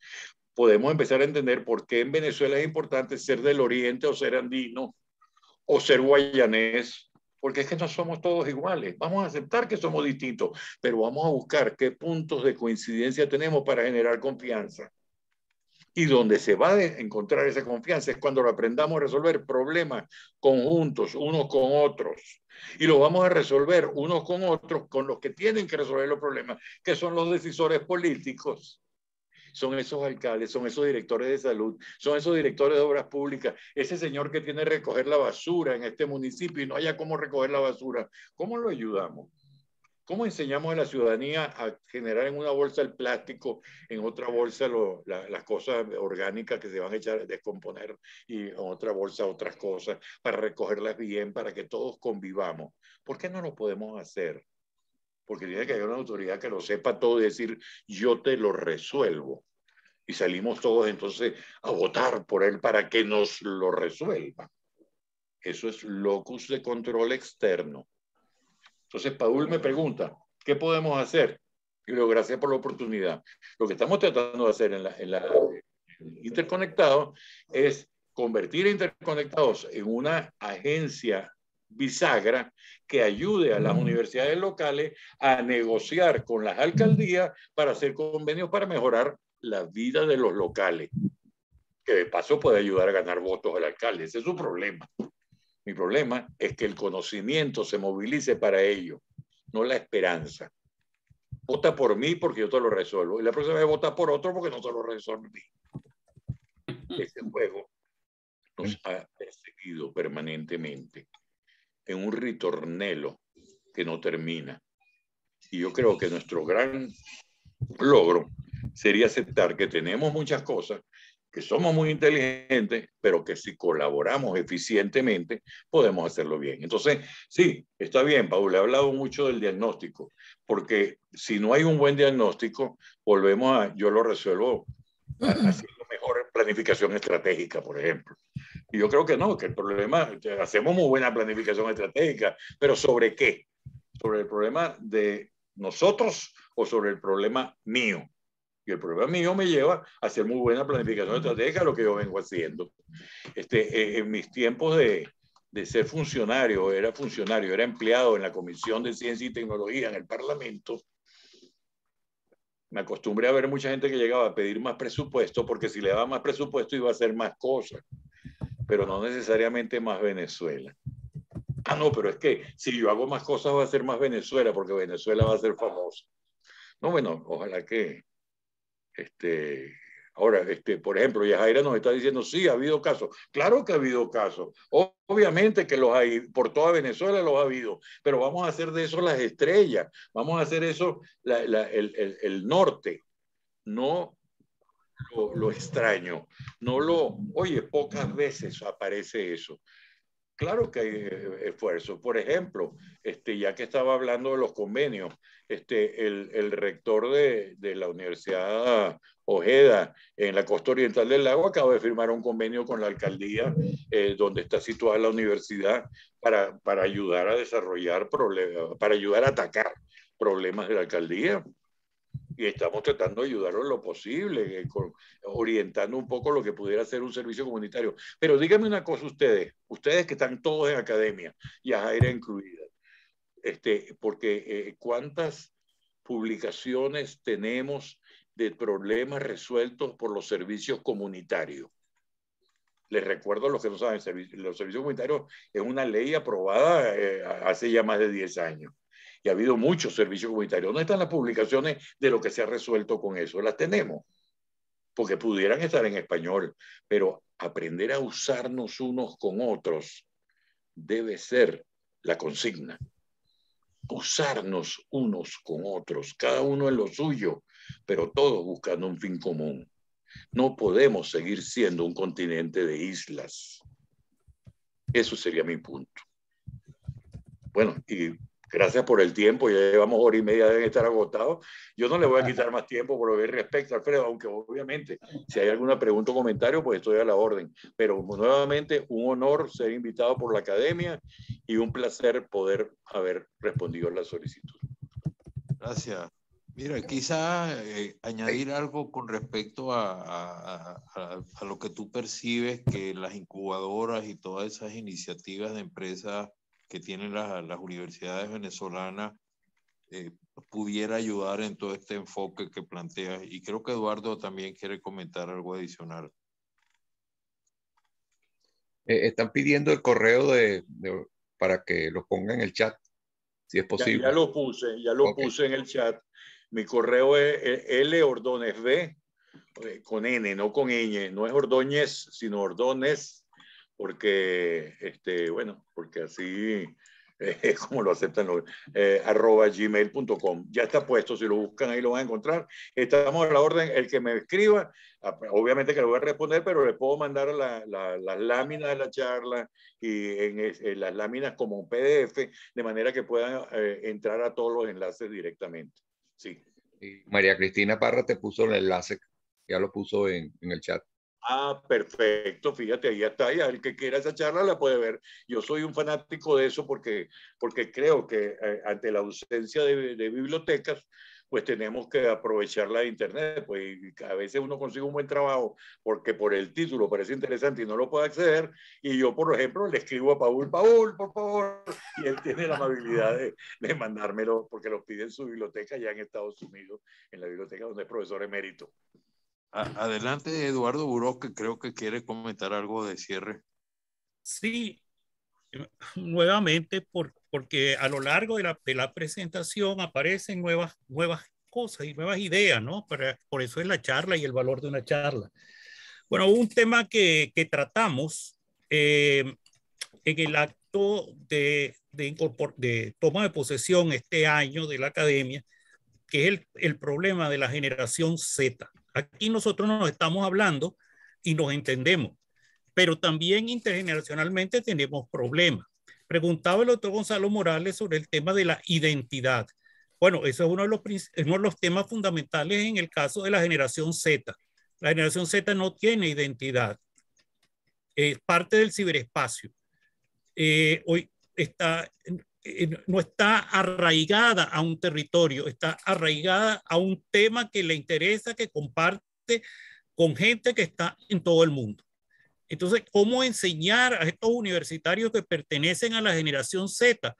podemos empezar a entender por qué en Venezuela es importante ser del oriente o ser andino o ser guayanés, porque es que no somos todos iguales. Vamos a aceptar que somos distintos, pero vamos a buscar qué puntos de coincidencia tenemos para generar confianza. Y donde se va a encontrar esa confianza es cuando aprendamos a resolver problemas conjuntos, unos con otros. Y los vamos a resolver unos con otros, con los que tienen que resolver los problemas, que son los decisores políticos. Son esos alcaldes, son esos directores de salud, son esos directores de obras públicas, ese señor que tiene que recoger la basura en este municipio y no haya cómo recoger la basura. ¿Cómo lo ayudamos? ¿Cómo enseñamos a la ciudadanía a generar en una bolsa el plástico, en otra bolsa las cosas orgánicas que se van a echar a descomponer y en otra bolsa otras cosas para recogerlas bien, para que todos convivamos? ¿Por qué no lo podemos hacer? Porque tiene que haber una autoridad que lo sepa todo y decir, yo te lo resuelvo. Y salimos todos entonces a votar por él para que nos lo resuelva. Eso es locus de control externo entonces, Paul me pregunta, ¿qué podemos hacer? Y luego, gracias por la oportunidad. Lo que estamos tratando de hacer en la, en interconectados es convertir a interconectados en una agencia bisagra que ayude a las universidades locales a negociar con las alcaldías para hacer convenios para mejorar la vida de los locales, que de paso puede ayudar a ganar votos al alcalde, ese es su problema. Mi problema es que el conocimiento se movilice para ello, no la esperanza. Vota por mí porque yo te lo resuelvo. Y la próxima vez vota por otro porque no te lo resolví. [LAUGHS] Ese juego nos ha perseguido permanentemente en un ritornelo que no termina. Y yo creo que nuestro gran logro sería aceptar que tenemos muchas cosas que somos muy inteligentes, pero que si colaboramos eficientemente, podemos hacerlo bien. Entonces, sí, está bien, Paul, he hablado mucho del diagnóstico, porque si no hay un buen diagnóstico, volvemos a, yo lo resuelvo haciendo mejor planificación estratégica, por ejemplo. Y yo creo que no, que el problema, hacemos muy buena planificación estratégica, pero ¿sobre qué? ¿Sobre el problema de nosotros o sobre el problema mío? Y el problema mío me lleva a hacer muy buena planificación estratégica, lo que yo vengo haciendo. Este, eh, en mis tiempos de, de ser funcionario, era funcionario, era empleado en la Comisión de Ciencia y Tecnología en el Parlamento, me acostumbré a ver mucha gente que llegaba a pedir más presupuesto, porque si le daba más presupuesto iba a hacer más cosas, pero no necesariamente más Venezuela. Ah, no, pero es que si yo hago más cosas va a ser más Venezuela, porque Venezuela va a ser famosa. No, bueno, ojalá que este, ahora, este, por ejemplo, Yajaira nos está diciendo, sí, ha habido casos. Claro que ha habido casos. Obviamente que los hay, por toda Venezuela los ha habido, pero vamos a hacer de eso las estrellas, vamos a hacer eso la, el, el, el norte, no lo, lo, extraño, no lo, oye, pocas veces aparece eso. Claro que hay eh, esfuerzos. Por ejemplo, este, ya que estaba hablando de los convenios, este, el, rector de, la Universidad Ojeda en la costa oriental del lago acaba de firmar un convenio con la alcaldía eh, donde está situada la universidad para, para ayudar a desarrollar problemas, para ayudar a atacar problemas de la alcaldía y estamos tratando de ayudarlo en lo posible, eh, orientando un poco lo que pudiera ser un servicio comunitario. Pero díganme una cosa ustedes, ustedes que están todos en academia y a Jaira incluida, este, porque eh, cuántas publicaciones tenemos de problemas resueltos por los servicios comunitarios. Les recuerdo a los que no saben, los servicios comunitarios es una ley aprobada eh, hace ya más de 10 años y ha habido muchos servicios comunitarios. ¿Dónde están las publicaciones de lo que se ha resuelto con eso? Las tenemos, porque pudieran estar en español, pero aprender a usarnos unos con otros debe ser la consigna. Usarnos unos con otros, cada uno en lo suyo, pero todos buscando un fin común. No podemos seguir siendo un continente de islas. Eso sería mi punto. Bueno, y Gracias por el tiempo, ya llevamos hora y media, deben estar agotados. Yo no le voy a quitar más tiempo por lo que respecta, Alfredo, aunque obviamente si hay alguna pregunta o comentario, pues estoy a la orden. Pero nuevamente, un honor ser invitado por la academia y un placer poder haber respondido a la solicitud. Gracias. Mira, quizá eh, añadir algo con respecto a, a, lo que tú percibes que las incubadoras y todas esas iniciativas de empresas que tienen las universidades venezolanas eh, pudiera ayudar en todo este enfoque que plantea. Y creo que Eduardo también quiere comentar algo adicional. Eh, están pidiendo el correo de, para que lo ponga en el chat, si es posible. Ya, lo puse, ya lo puse en el chat. Mi correo es L eh, con N, no con ñ. No es Ordóñez, sino ordones porque, este, bueno, porque así [LAUGHS] es como lo aceptan los, eh, arroba gmail.com. Ya está puesto, si lo buscan ahí lo van a encontrar. Estamos a la orden, el que me escriba, obviamente que lo voy a responder, pero le puedo mandar las láminas de la charla y en, eh, las láminas como un PDF, de manera que puedan eh, entrar a todos los enlaces directamente. Sí. María Cristina Parra te puso el enlace, ya lo puso en el chat. Ah, perfecto, fíjate, ahí está, el que quiera esa charla la puede ver. Yo soy un fanático de eso porque, porque creo que eh, ante la ausencia de, bibliotecas, pues tenemos que aprovechar la internet, pues a veces uno consigue un buen trabajo porque por el título parece interesante y no lo puede acceder, y yo, por ejemplo, le escribo a Paul, Paul, por favor, y él tiene la amabilidad de, de mandármelo porque lo pide en su biblioteca ya en Estados Unidos, en la biblioteca donde es profesor emérito adelante, Eduardo Buró, que creo que quiere comentar algo de cierre. Sí, [LAUGHS] nuevamente, por, porque a lo largo de la, presentación aparecen nuevas, nuevas cosas y nuevas ideas, ¿no? por eso es la charla y el valor de una charla. Bueno, un tema que, tratamos eh, en el acto de, de, de, toma de posesión este año de la academia, que es el, el problema de la generación Z. Aquí nosotros nos estamos hablando y nos entendemos, pero también intergeneracionalmente tenemos problemas. Preguntaba el doctor Gonzalo Morales sobre el tema de la identidad. Bueno, eso es uno de los, los temas fundamentales en el caso de la generación Z. La generación Z no tiene identidad, es parte del ciberespacio. Eh, hoy está eh, no está arraigada a un territorio, está arraigada a un tema que le interesa, que comparte con gente que está en todo el mundo. Entonces, ¿cómo enseñar a estos universitarios que pertenecen a la generación Z?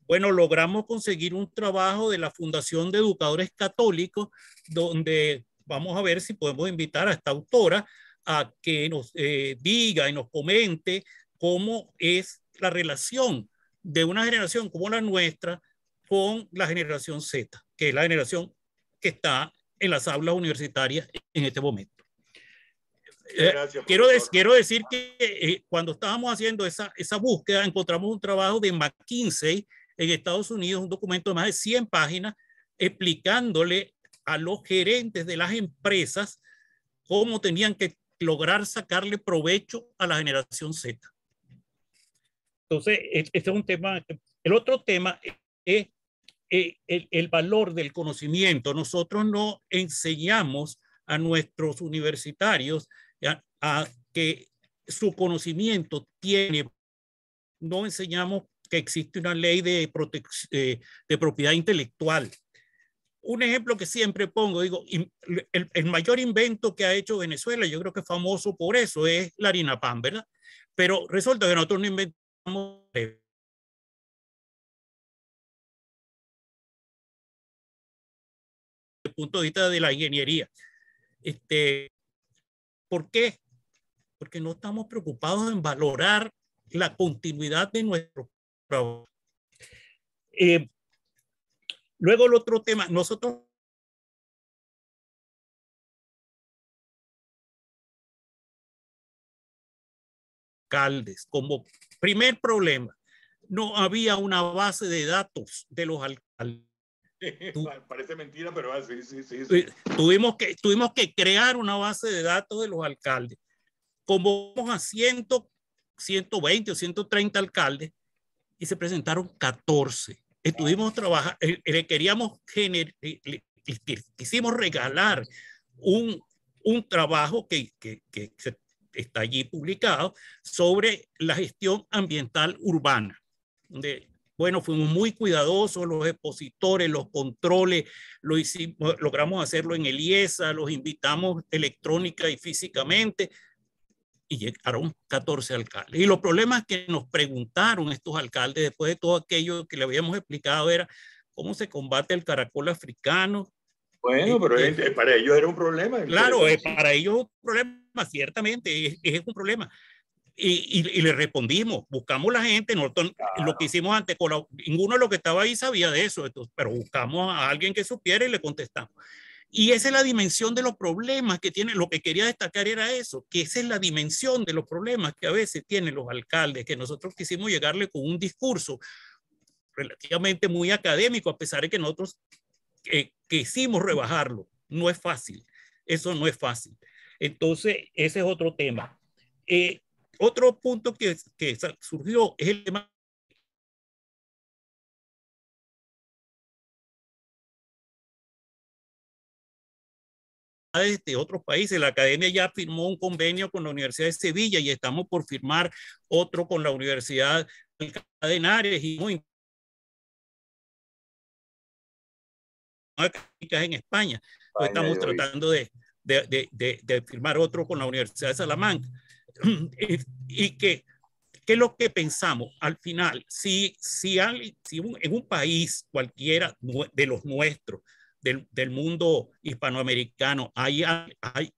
Bueno, logramos conseguir un trabajo de la Fundación de Educadores Católicos, donde vamos a ver si podemos invitar a esta autora a que nos eh, diga y nos comente cómo es la relación de una generación como la nuestra con la generación Z, que es la generación que está en las aulas universitarias en este momento. Eh, quiero, quiero, decir que eh, cuando estábamos haciendo esa, esa búsqueda, encontramos un trabajo de McKinsey en Estados Unidos, un documento de más de 100 páginas, explicándole a los gerentes de las empresas cómo tenían que lograr sacarle provecho a la generación Z. Entonces, este es un tema. El otro tema es eh, el, valor del conocimiento. Nosotros no enseñamos a nuestros universitarios a, que su conocimiento tiene, no enseñamos que existe una ley de, eh, de propiedad intelectual. Un ejemplo que siempre pongo, digo, el, mayor invento que ha hecho Venezuela, yo creo que famoso por eso, es la harina pan, ¿verdad? Pero resulta que nosotros no inventamos el punto de vista de la ingeniería. Este, ¿Por qué? Porque no estamos preocupados en valorar la continuidad de nuestro trabajo. Eh, luego el otro tema, nosotros como Primer problema, no había una base de datos de los alcaldes. [LAUGHS] Ah, parece mentira, pero ah, sí, sí, sí, eh, Tuvimos, que, tuvimos que crear una base de datos de los alcaldes. Como a 100, 120 o 130 alcaldes y se presentaron 14. Estuvimos ah. trabajando, eh, le queríamos generar, quisimos regalar un, un trabajo que, que, que, está allí publicado, sobre la gestión ambiental urbana. bueno, fuimos muy cuidadosos, los expositores, los controles, lo hicimos, logramos hacerlo en el IESA, los invitamos electrónica y físicamente, y llegaron 14 alcaldes. Y los problemas que nos preguntaron estos alcaldes después de todo aquello que le habíamos explicado era cómo se combate el caracol africano, bueno, pero para ellos era un problema. Claro, para ellos es un problema, ciertamente, es, un problema. Y, y, le respondimos, buscamos la gente, nosotros lo que hicimos antes, ninguno de los que estaba ahí sabía de eso, pero buscamos a alguien que supiera y le contestamos. Y esa es la dimensión de los problemas que tienen, lo que quería destacar era eso, que esa es la dimensión de los problemas que a veces tienen los alcaldes, que nosotros quisimos llegarle con un discurso relativamente muy académico, a pesar de que nosotros que quisimos rebajarlo. No es fácil, eso no es fácil. Entonces, ese es otro tema. Eh, otro punto que, que surgió es el tema de otros países. La academia ya firmó un convenio con la Universidad de Sevilla y estamos por firmar otro con la Universidad de Cadenares y muy en España. estamos tratando de, de, de, de, firmar otro con la Universidad de Salamanca. [CLEARS THROAT] y, que, que, lo que pensamos al final, si, si, si en un país cualquiera de los nuestros, del, del mundo hispanoamericano, hay, hay,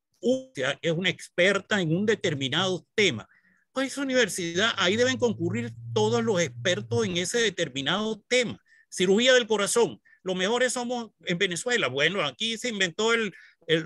es una experta en un determinado tema, pues esa universidad, ahí deben concurrir todos los expertos en ese determinado tema. Cirugía del corazón, los mejores somos en Venezuela. Bueno, aquí se inventó el,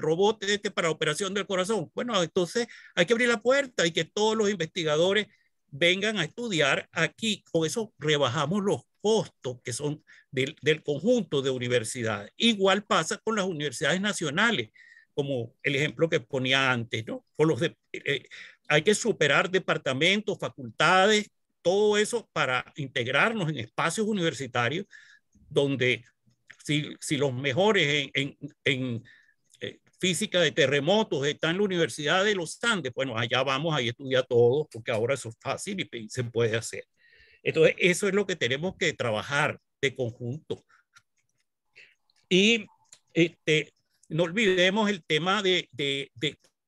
robot este para operación del corazón. Bueno, entonces hay que abrir la puerta y que todos los investigadores vengan a estudiar aquí. Con eso rebajamos los costos que son del, conjunto de universidades. Igual pasa con las universidades nacionales, como el ejemplo que ponía antes, ¿no? Con los eh, eh, hay que superar departamentos, facultades, todo eso para integrarnos en espacios universitarios donde si, los mejores en, eh, física de terremotos están en la Universidad de los Andes, bueno, allá vamos, ahí estudia todos, porque ahora eso es fácil y se puede hacer. Entonces, eso es lo que tenemos que trabajar de conjunto. Y este, no olvidemos el tema de, de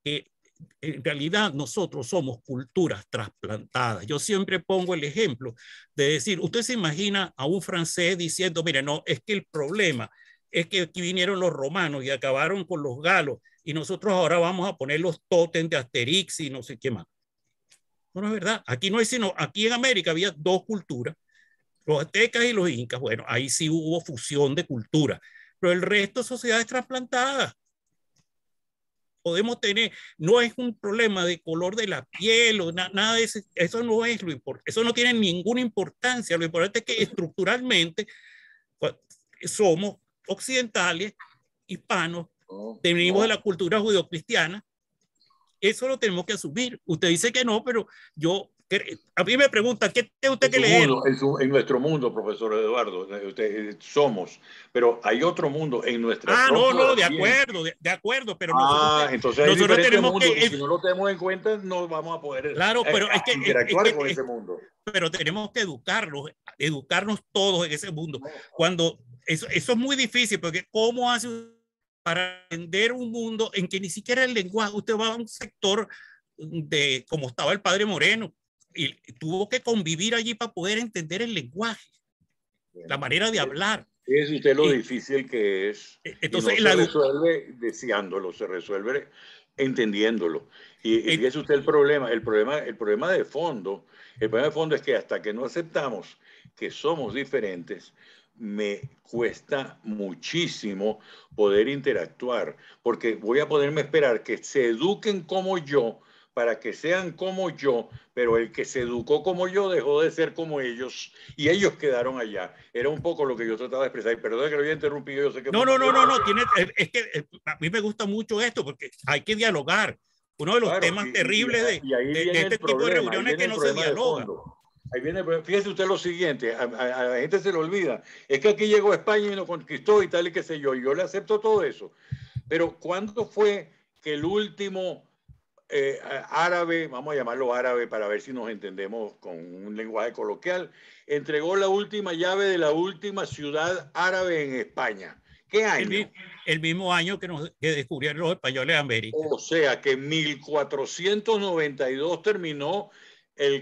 que en realidad nosotros somos culturas trasplantadas. Yo siempre pongo el ejemplo de decir, usted se imagina a un francés diciendo, mire, no, es que el problema es que aquí vinieron los romanos y acabaron con los galos y nosotros ahora vamos a poner los tótems de Asterix y no sé qué más. No, es verdad. Aquí no hay sino, aquí en América había dos culturas, los aztecas y los incas. Bueno, ahí sí hubo fusión de cultura, pero el resto sociedades trasplantadas podemos tener, no es un problema de color de la piel o nada de eso, eso no es lo importante, eso no tiene ninguna importancia, lo importante es que estructuralmente somos occidentales, hispanos, oh, venimos de la cultura judeocristiana, eso lo tenemos que asumir. Usted dice que no, pero yo a mí me pregunta ¿qué tiene usted que leer? en, nuestro mundo, profesor Eduardo, eh, usted, eh, somos, pero hay otro mundo en nuestra. Ah, no, no, de acuerdo, de, acuerdo, pero ah, entonces tenemos que. Si no lo tenemos en cuenta, no vamos a poder claro, eh, interactuar con ese mundo. Pero tenemos que educarnos educarnos todos en ese mundo. Cuando eso, es muy difícil, porque ¿cómo hace para entender un mundo en que ni siquiera el lenguaje, usted va a un sector de como estaba el padre Moreno? y tuvo que convivir allí para poder entender el lenguaje, la manera de hablar. Es usted lo difícil que es. E, entonces, no se resuelve deseándolo, se resuelve entendiéndolo. Y, eh, ese es usted el problema, el problema, el problema de fondo. El problema de fondo es que hasta que no aceptamos que somos diferentes, me cuesta muchísimo poder interactuar, porque voy a poderme esperar que se eduquen como yo para que sean como yo, pero el que se educó como yo dejó de ser como ellos y ellos quedaron allá. Era un poco lo que yo trataba de expresar. Y perdón que lo había interrumpido, yo sé que... No, no, no, no, no, eh, es que eh, a mí me gusta mucho esto porque hay que dialogar. Uno de los temas terribles de, este tipo de reuniones que no se dialoga. Ahí viene, fíjese usted lo siguiente, a, la gente se le olvida, es que aquí llegó España y nos conquistó y tal y qué sé yo, y yo le acepto todo eso. Pero ¿cuándo fue que el último eh, árabe, vamos a llamarlo árabe para ver si nos entendemos con un lenguaje coloquial, entregó la última llave de la última ciudad árabe en España. ¿Qué año? El, mismo año que, nos, descubrieron los españoles de América. O sea que en 1492 terminó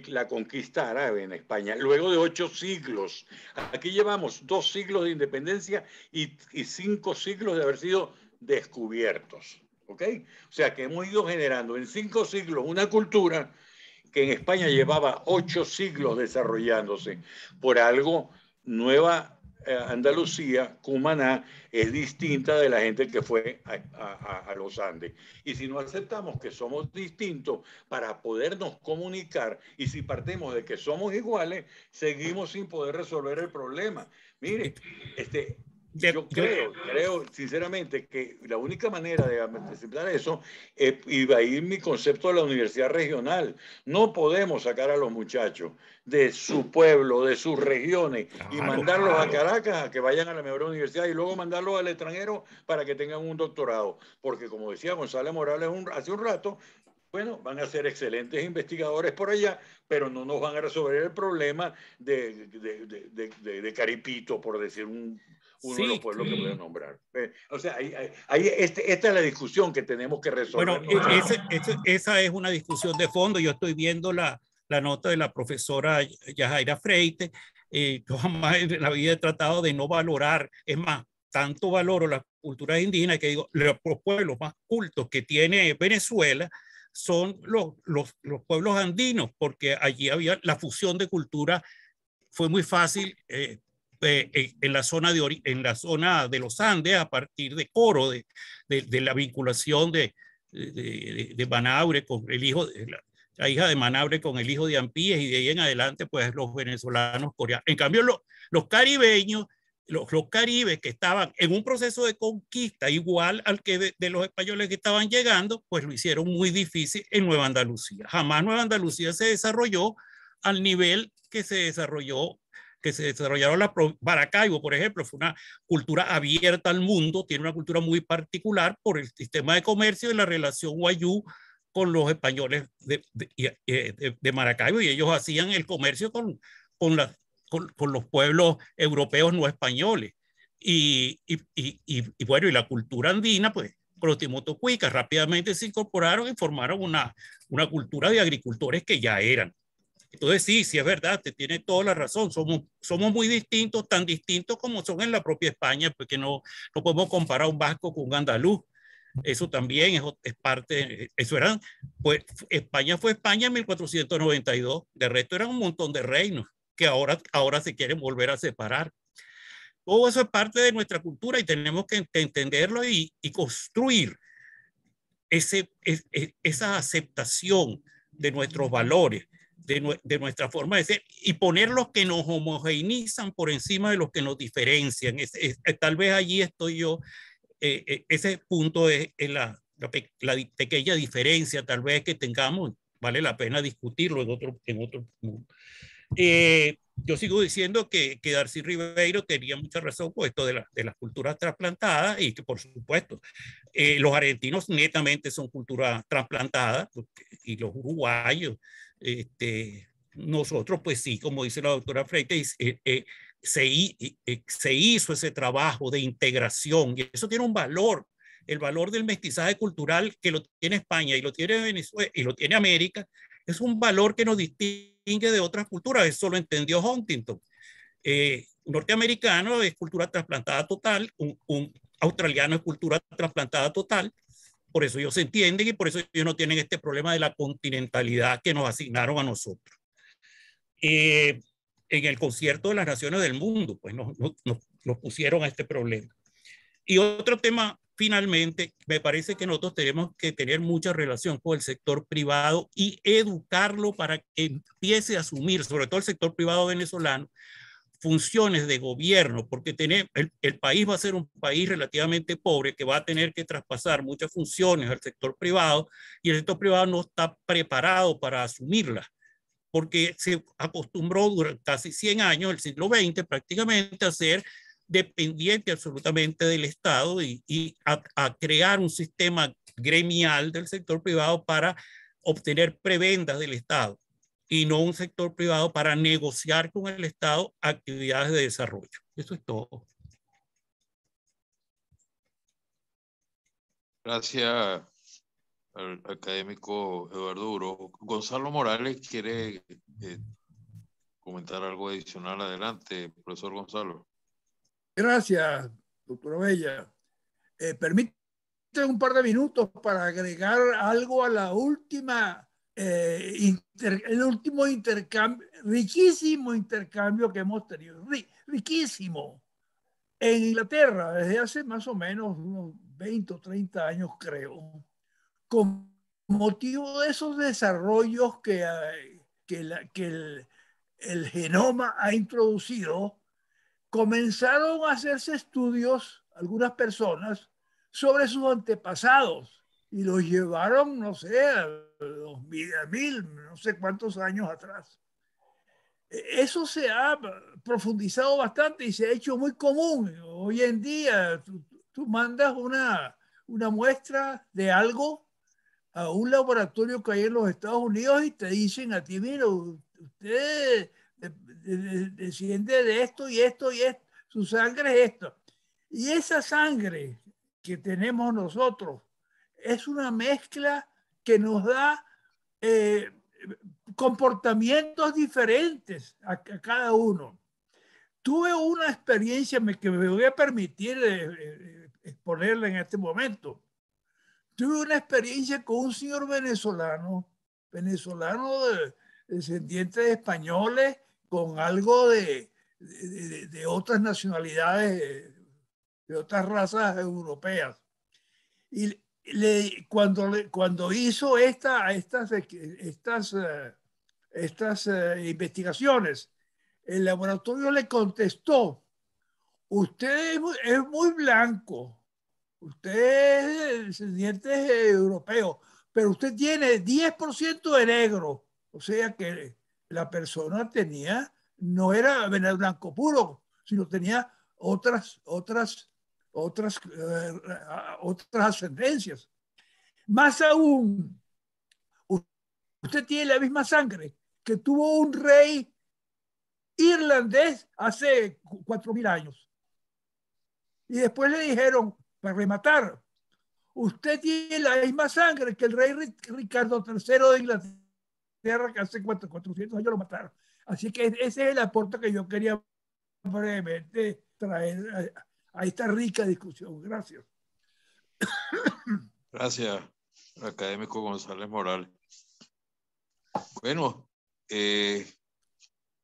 la conquista árabe en España, luego de ocho siglos. Aquí llevamos dos siglos de independencia y cinco siglos de haber sido descubiertos. ¿Ok? O sea que hemos ido generando en cinco siglos una cultura que en España llevaba ocho siglos desarrollándose. Por algo, Nueva eh, Andalucía, Cumaná, es distinta de la gente que fue a, a, los Andes. Y si no aceptamos que somos distintos para podernos comunicar y si partimos de que somos iguales, seguimos sin poder resolver el problema. Mire, este, yo creo, creo sinceramente que la única manera de aceptar eso es, y va a ir mi concepto de la universidad regional. No podemos sacar a los muchachos de su pueblo, de sus regiones y mandarlos a Caracas a que vayan a la mejor universidad y luego mandarlos al extranjero para que tengan un doctorado. Porque como decía González Morales hace un rato, bueno, van a ser excelentes investigadores por allá, pero no nos van a resolver el problema de, de Caripito, por decir un uno de los pueblos que que a nombrar. Eh, o sea, ahí, este, esta es la discusión que tenemos que resolver. Bueno, e, esa es una discusión de fondo. Yo estoy viendo la, la nota de la profesora Yajaira Freite. Eh, yo jamás en la vida he tratado de no valorar, es más, tanto valoro las culturas indígenas que digo, los pueblos más cultos que tiene Venezuela son los, los, los pueblos andinos, porque allí había la fusión de cultura, fue muy fácil. Eh, eh, eh, en, la zona de, en la zona de los Andes a partir de Coro, de, de, la vinculación de, de, con el hijo, de la, hija de Manabre con el hijo de Ampíes y de ahí en adelante pues los venezolanos coreanos. En cambio los, los caribeños, los, los, caribes que estaban en un proceso de conquista igual al que de, los españoles que estaban llegando, pues lo hicieron muy difícil en Nueva Andalucía. Jamás Nueva Andalucía se desarrolló al nivel que se desarrolló que se desarrollaron la Maracaibo, por ejemplo, fue una cultura abierta al mundo, tiene una cultura muy particular por el sistema de comercio y la relación guayú con los españoles de, Maracaibo y ellos hacían el comercio con, con, la, con, los pueblos europeos no españoles. Y, y, y, y, bueno, y la cultura andina, pues con los timotocuicas rápidamente se incorporaron y formaron una, una cultura de agricultores que ya eran. Entonces, sí, sí es verdad, te tiene toda la razón. Somos, somos muy distintos, tan distintos como son en la propia España, porque no, no podemos comparar un vasco con un andaluz. Eso también es, parte, eso eran, pues España fue España en 1492, de resto eran un montón de reinos que ahora, ahora se quieren volver a separar. Todo eso es parte de nuestra cultura y tenemos que entenderlo y, y construir ese, esa aceptación de nuestros valores de, nuestra forma de ser y poner los que nos homogeneizan por encima de los que nos diferencian. Eh, tal vez allí estoy yo, eh, eh, ese punto es, la, la, pequeña diferencia tal vez que tengamos, vale la pena discutirlo en otro, en otro mundo. yo sigo diciendo que, que, Darcy Ribeiro tenía mucha razón por esto de, las culturas trasplantadas y que por supuesto los argentinos netamente son culturas trasplantadas y los uruguayos este, nosotros, pues sí, como dice la doctora Freite, eh, eh, se, eh, se hizo ese trabajo de integración y eso tiene un valor, el valor del mestizaje cultural que lo tiene España y lo tiene Venezuela y lo tiene América, es un valor que nos distingue de otras culturas, eso lo entendió Huntington. norteamericano es cultura trasplantada total, un, un australiano es cultura trasplantada total, por eso ellos se entienden y por eso ellos no tienen este problema de la continentalidad que nos asignaron a nosotros. Eh, en el concierto de las naciones del mundo, pues nos, nos pusieron a este problema. Y otro tema, finalmente, me parece que nosotros tenemos que tener mucha relación con el sector privado y educarlo para que empiece a asumir, sobre todo el sector privado venezolano, funciones de gobierno, porque tener, el, país va a ser un país relativamente pobre que va a tener que traspasar muchas funciones al sector privado y el sector privado no está preparado para asumirlas, porque se acostumbró durante casi 100 años, el siglo XX prácticamente, a ser dependiente absolutamente del Estado y, a, a crear un sistema gremial del sector privado para obtener prebendas del Estado y no un sector privado para negociar con el Estado actividades de desarrollo. Eso es todo. Gracias al académico Eduardo Duro. Gonzalo Morales quiere eh, comentar algo adicional. Adelante, profesor Gonzalo. Gracias, doctora Bella. Eh, Permítanme un par de minutos para agregar algo a la última eh, el último intercambio, riquísimo intercambio que hemos tenido, riquísimo, en Inglaterra, desde hace más o menos unos 20 o 30 años, creo, con motivo de esos desarrollos que, eh, que, el, genoma ha introducido, comenzaron a hacerse estudios, algunas personas, sobre sus antepasados y los llevaron, no sé, a 2000, mil, no sé cuántos años atrás. E, eso se ha profundizado bastante y se ha hecho muy común. Hoy en día tú, mandas una, una muestra de algo a un laboratorio que hay en los Estados Unidos y te dicen a ti, mira, usted desciende de esto y esto y esto, su sangre es esto. Y esa sangre que tenemos nosotros es una mezcla que nos da eh, comportamientos diferentes a, cada uno. Tuve una experiencia que me voy a permitir exponerle eh, eh, exponerla en este momento. Tuve una experiencia con un señor venezolano, venezolano de, descendiente de españoles, con algo de, de otras nacionalidades, de otras razas europeas. Y cuando, cuando hizo esta, estas, eh, estas, eh, estas eh, investigaciones, el laboratorio le contestó, usted es muy, blanco, usted es descendiente europeo, pero usted tiene 10% de negro, o sea que la persona tenía, no era blanco puro, sino tenía otras, otras otras, eh, eh, otras ascendencias. Más aún, usted tiene la misma sangre que tuvo un rey irlandés hace cuatro mil años. Y después le dijeron, para rematar, usted tiene la misma sangre que el rey Ricardo III de Inglaterra, que hace 400 años lo mataron. Así que ese es el aporte que yo quería brevemente traer eh, Ahí está rica discusión. Gracias. [COUGHS] Gracias, académico González Morales. Bueno, eh,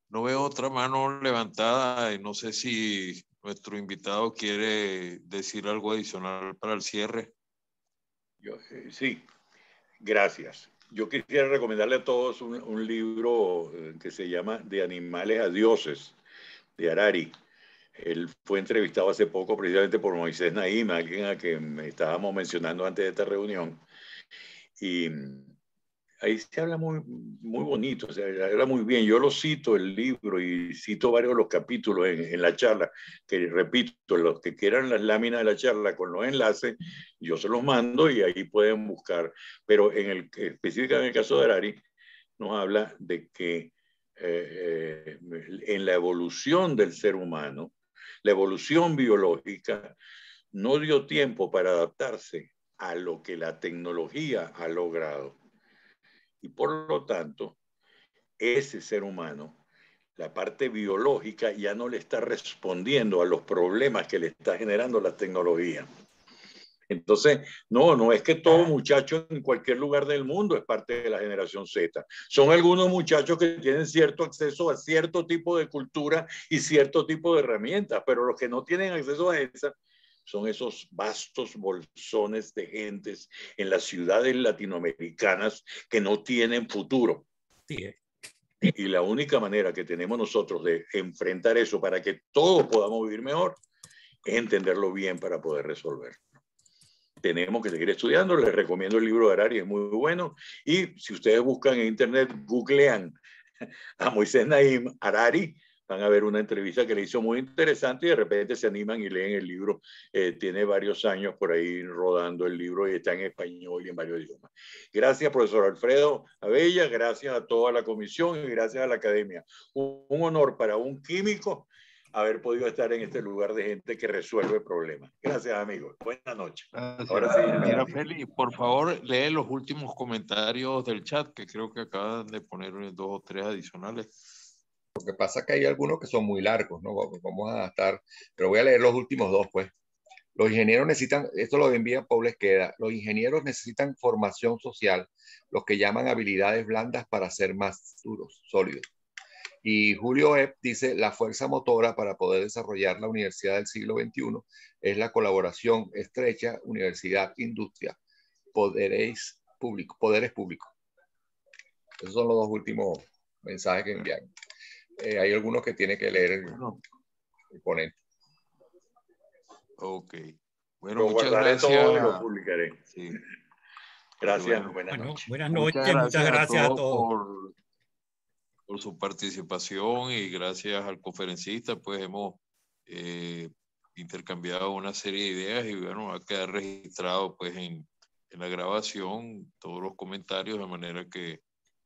no veo otra mano levantada y no sé si nuestro invitado quiere decir algo adicional para el cierre. Eh, sí, gracias. Yo quisiera recomendarle a todos un, un libro eh, que se llama De animales a dioses, de Harari él fue entrevistado hace poco precisamente por Moisés Naim, alguien a quien estábamos mencionando antes de esta reunión. Y ahí se habla muy, muy bonito, sea, era muy bien. Yo lo cito el libro y cito varios de los capítulos en, la charla, que repito, los que quieran las láminas de la charla con los enlaces, yo se los mando y ahí pueden buscar. Pero en el, específicamente en el caso de Arari, nos habla de que eh, eh, en la evolución del ser humano, la evolución biológica no dio tiempo para adaptarse a lo que la tecnología ha logrado. Y por lo tanto, ese ser humano, la parte biológica ya no le está respondiendo a los problemas que le está generando la tecnología. Entonces, no, no es que todo ah. muchacho en cualquier lugar del mundo es parte de la generación Z. Son algunos muchachos que tienen cierto acceso a cierto tipo de cultura y cierto tipo de herramientas, pero los que no tienen acceso a esa son esos vastos bolsones de gentes en las ciudades latinoamericanas que no tienen futuro. Sí, eh. Y la única manera que tenemos nosotros de enfrentar eso para que todos podamos vivir mejor es entenderlo bien para poder resolver tenemos que seguir estudiando. Les recomiendo el libro de Harari, es muy bueno. Y si ustedes buscan en internet, googlean [LAUGHS] a Moisés Naim Harari, van a ver una entrevista que le hizo muy interesante y de repente se animan y leen el libro. Eh, tiene varios años por ahí rodando el libro y está en español y en varios idiomas. Gracias, profesor Alfredo Abella, gracias a toda la comisión y gracias a la academia. un honor para un químico haber podido estar en este lugar de gente que resuelve problemas. Gracias, amigos. Buenas noches. Ahora sí. Mira, por favor, lee los últimos comentarios del chat, que creo que acaban de poner dos o tres adicionales. Lo que pasa es que hay algunos que son muy largos, ¿no? Vamos a estar, pero voy a leer los últimos dos, pues. Los ingenieros necesitan, esto lo envía Paul Esqueda, los ingenieros necesitan formación social, los que llaman habilidades blandas para ser más duros, sólidos. Y Julio Epp dice, la fuerza motora para poder desarrollar la universidad del siglo XXI es la colaboración estrecha universidad-industria, poderes públicos. Poderes públicos. Esos son los dos últimos mensajes que envían eh, hay algunos que tiene que leer el, ponente. Ok. Bueno, muchas gracias. Gracias. buenas, noches. buenas noches. Muchas, gracias, a todos por su participación y gracias al conferencista, pues hemos eh, intercambiado una serie de ideas y bueno, va a quedar registrado pues en, en la grabación todos los comentarios de manera que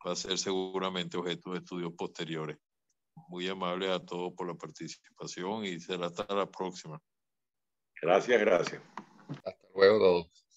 va a ser seguramente objeto de estudios posteriores. Muy amables a todos por la participación y será hasta la próxima. Gracias, gracias. Hasta luego todos.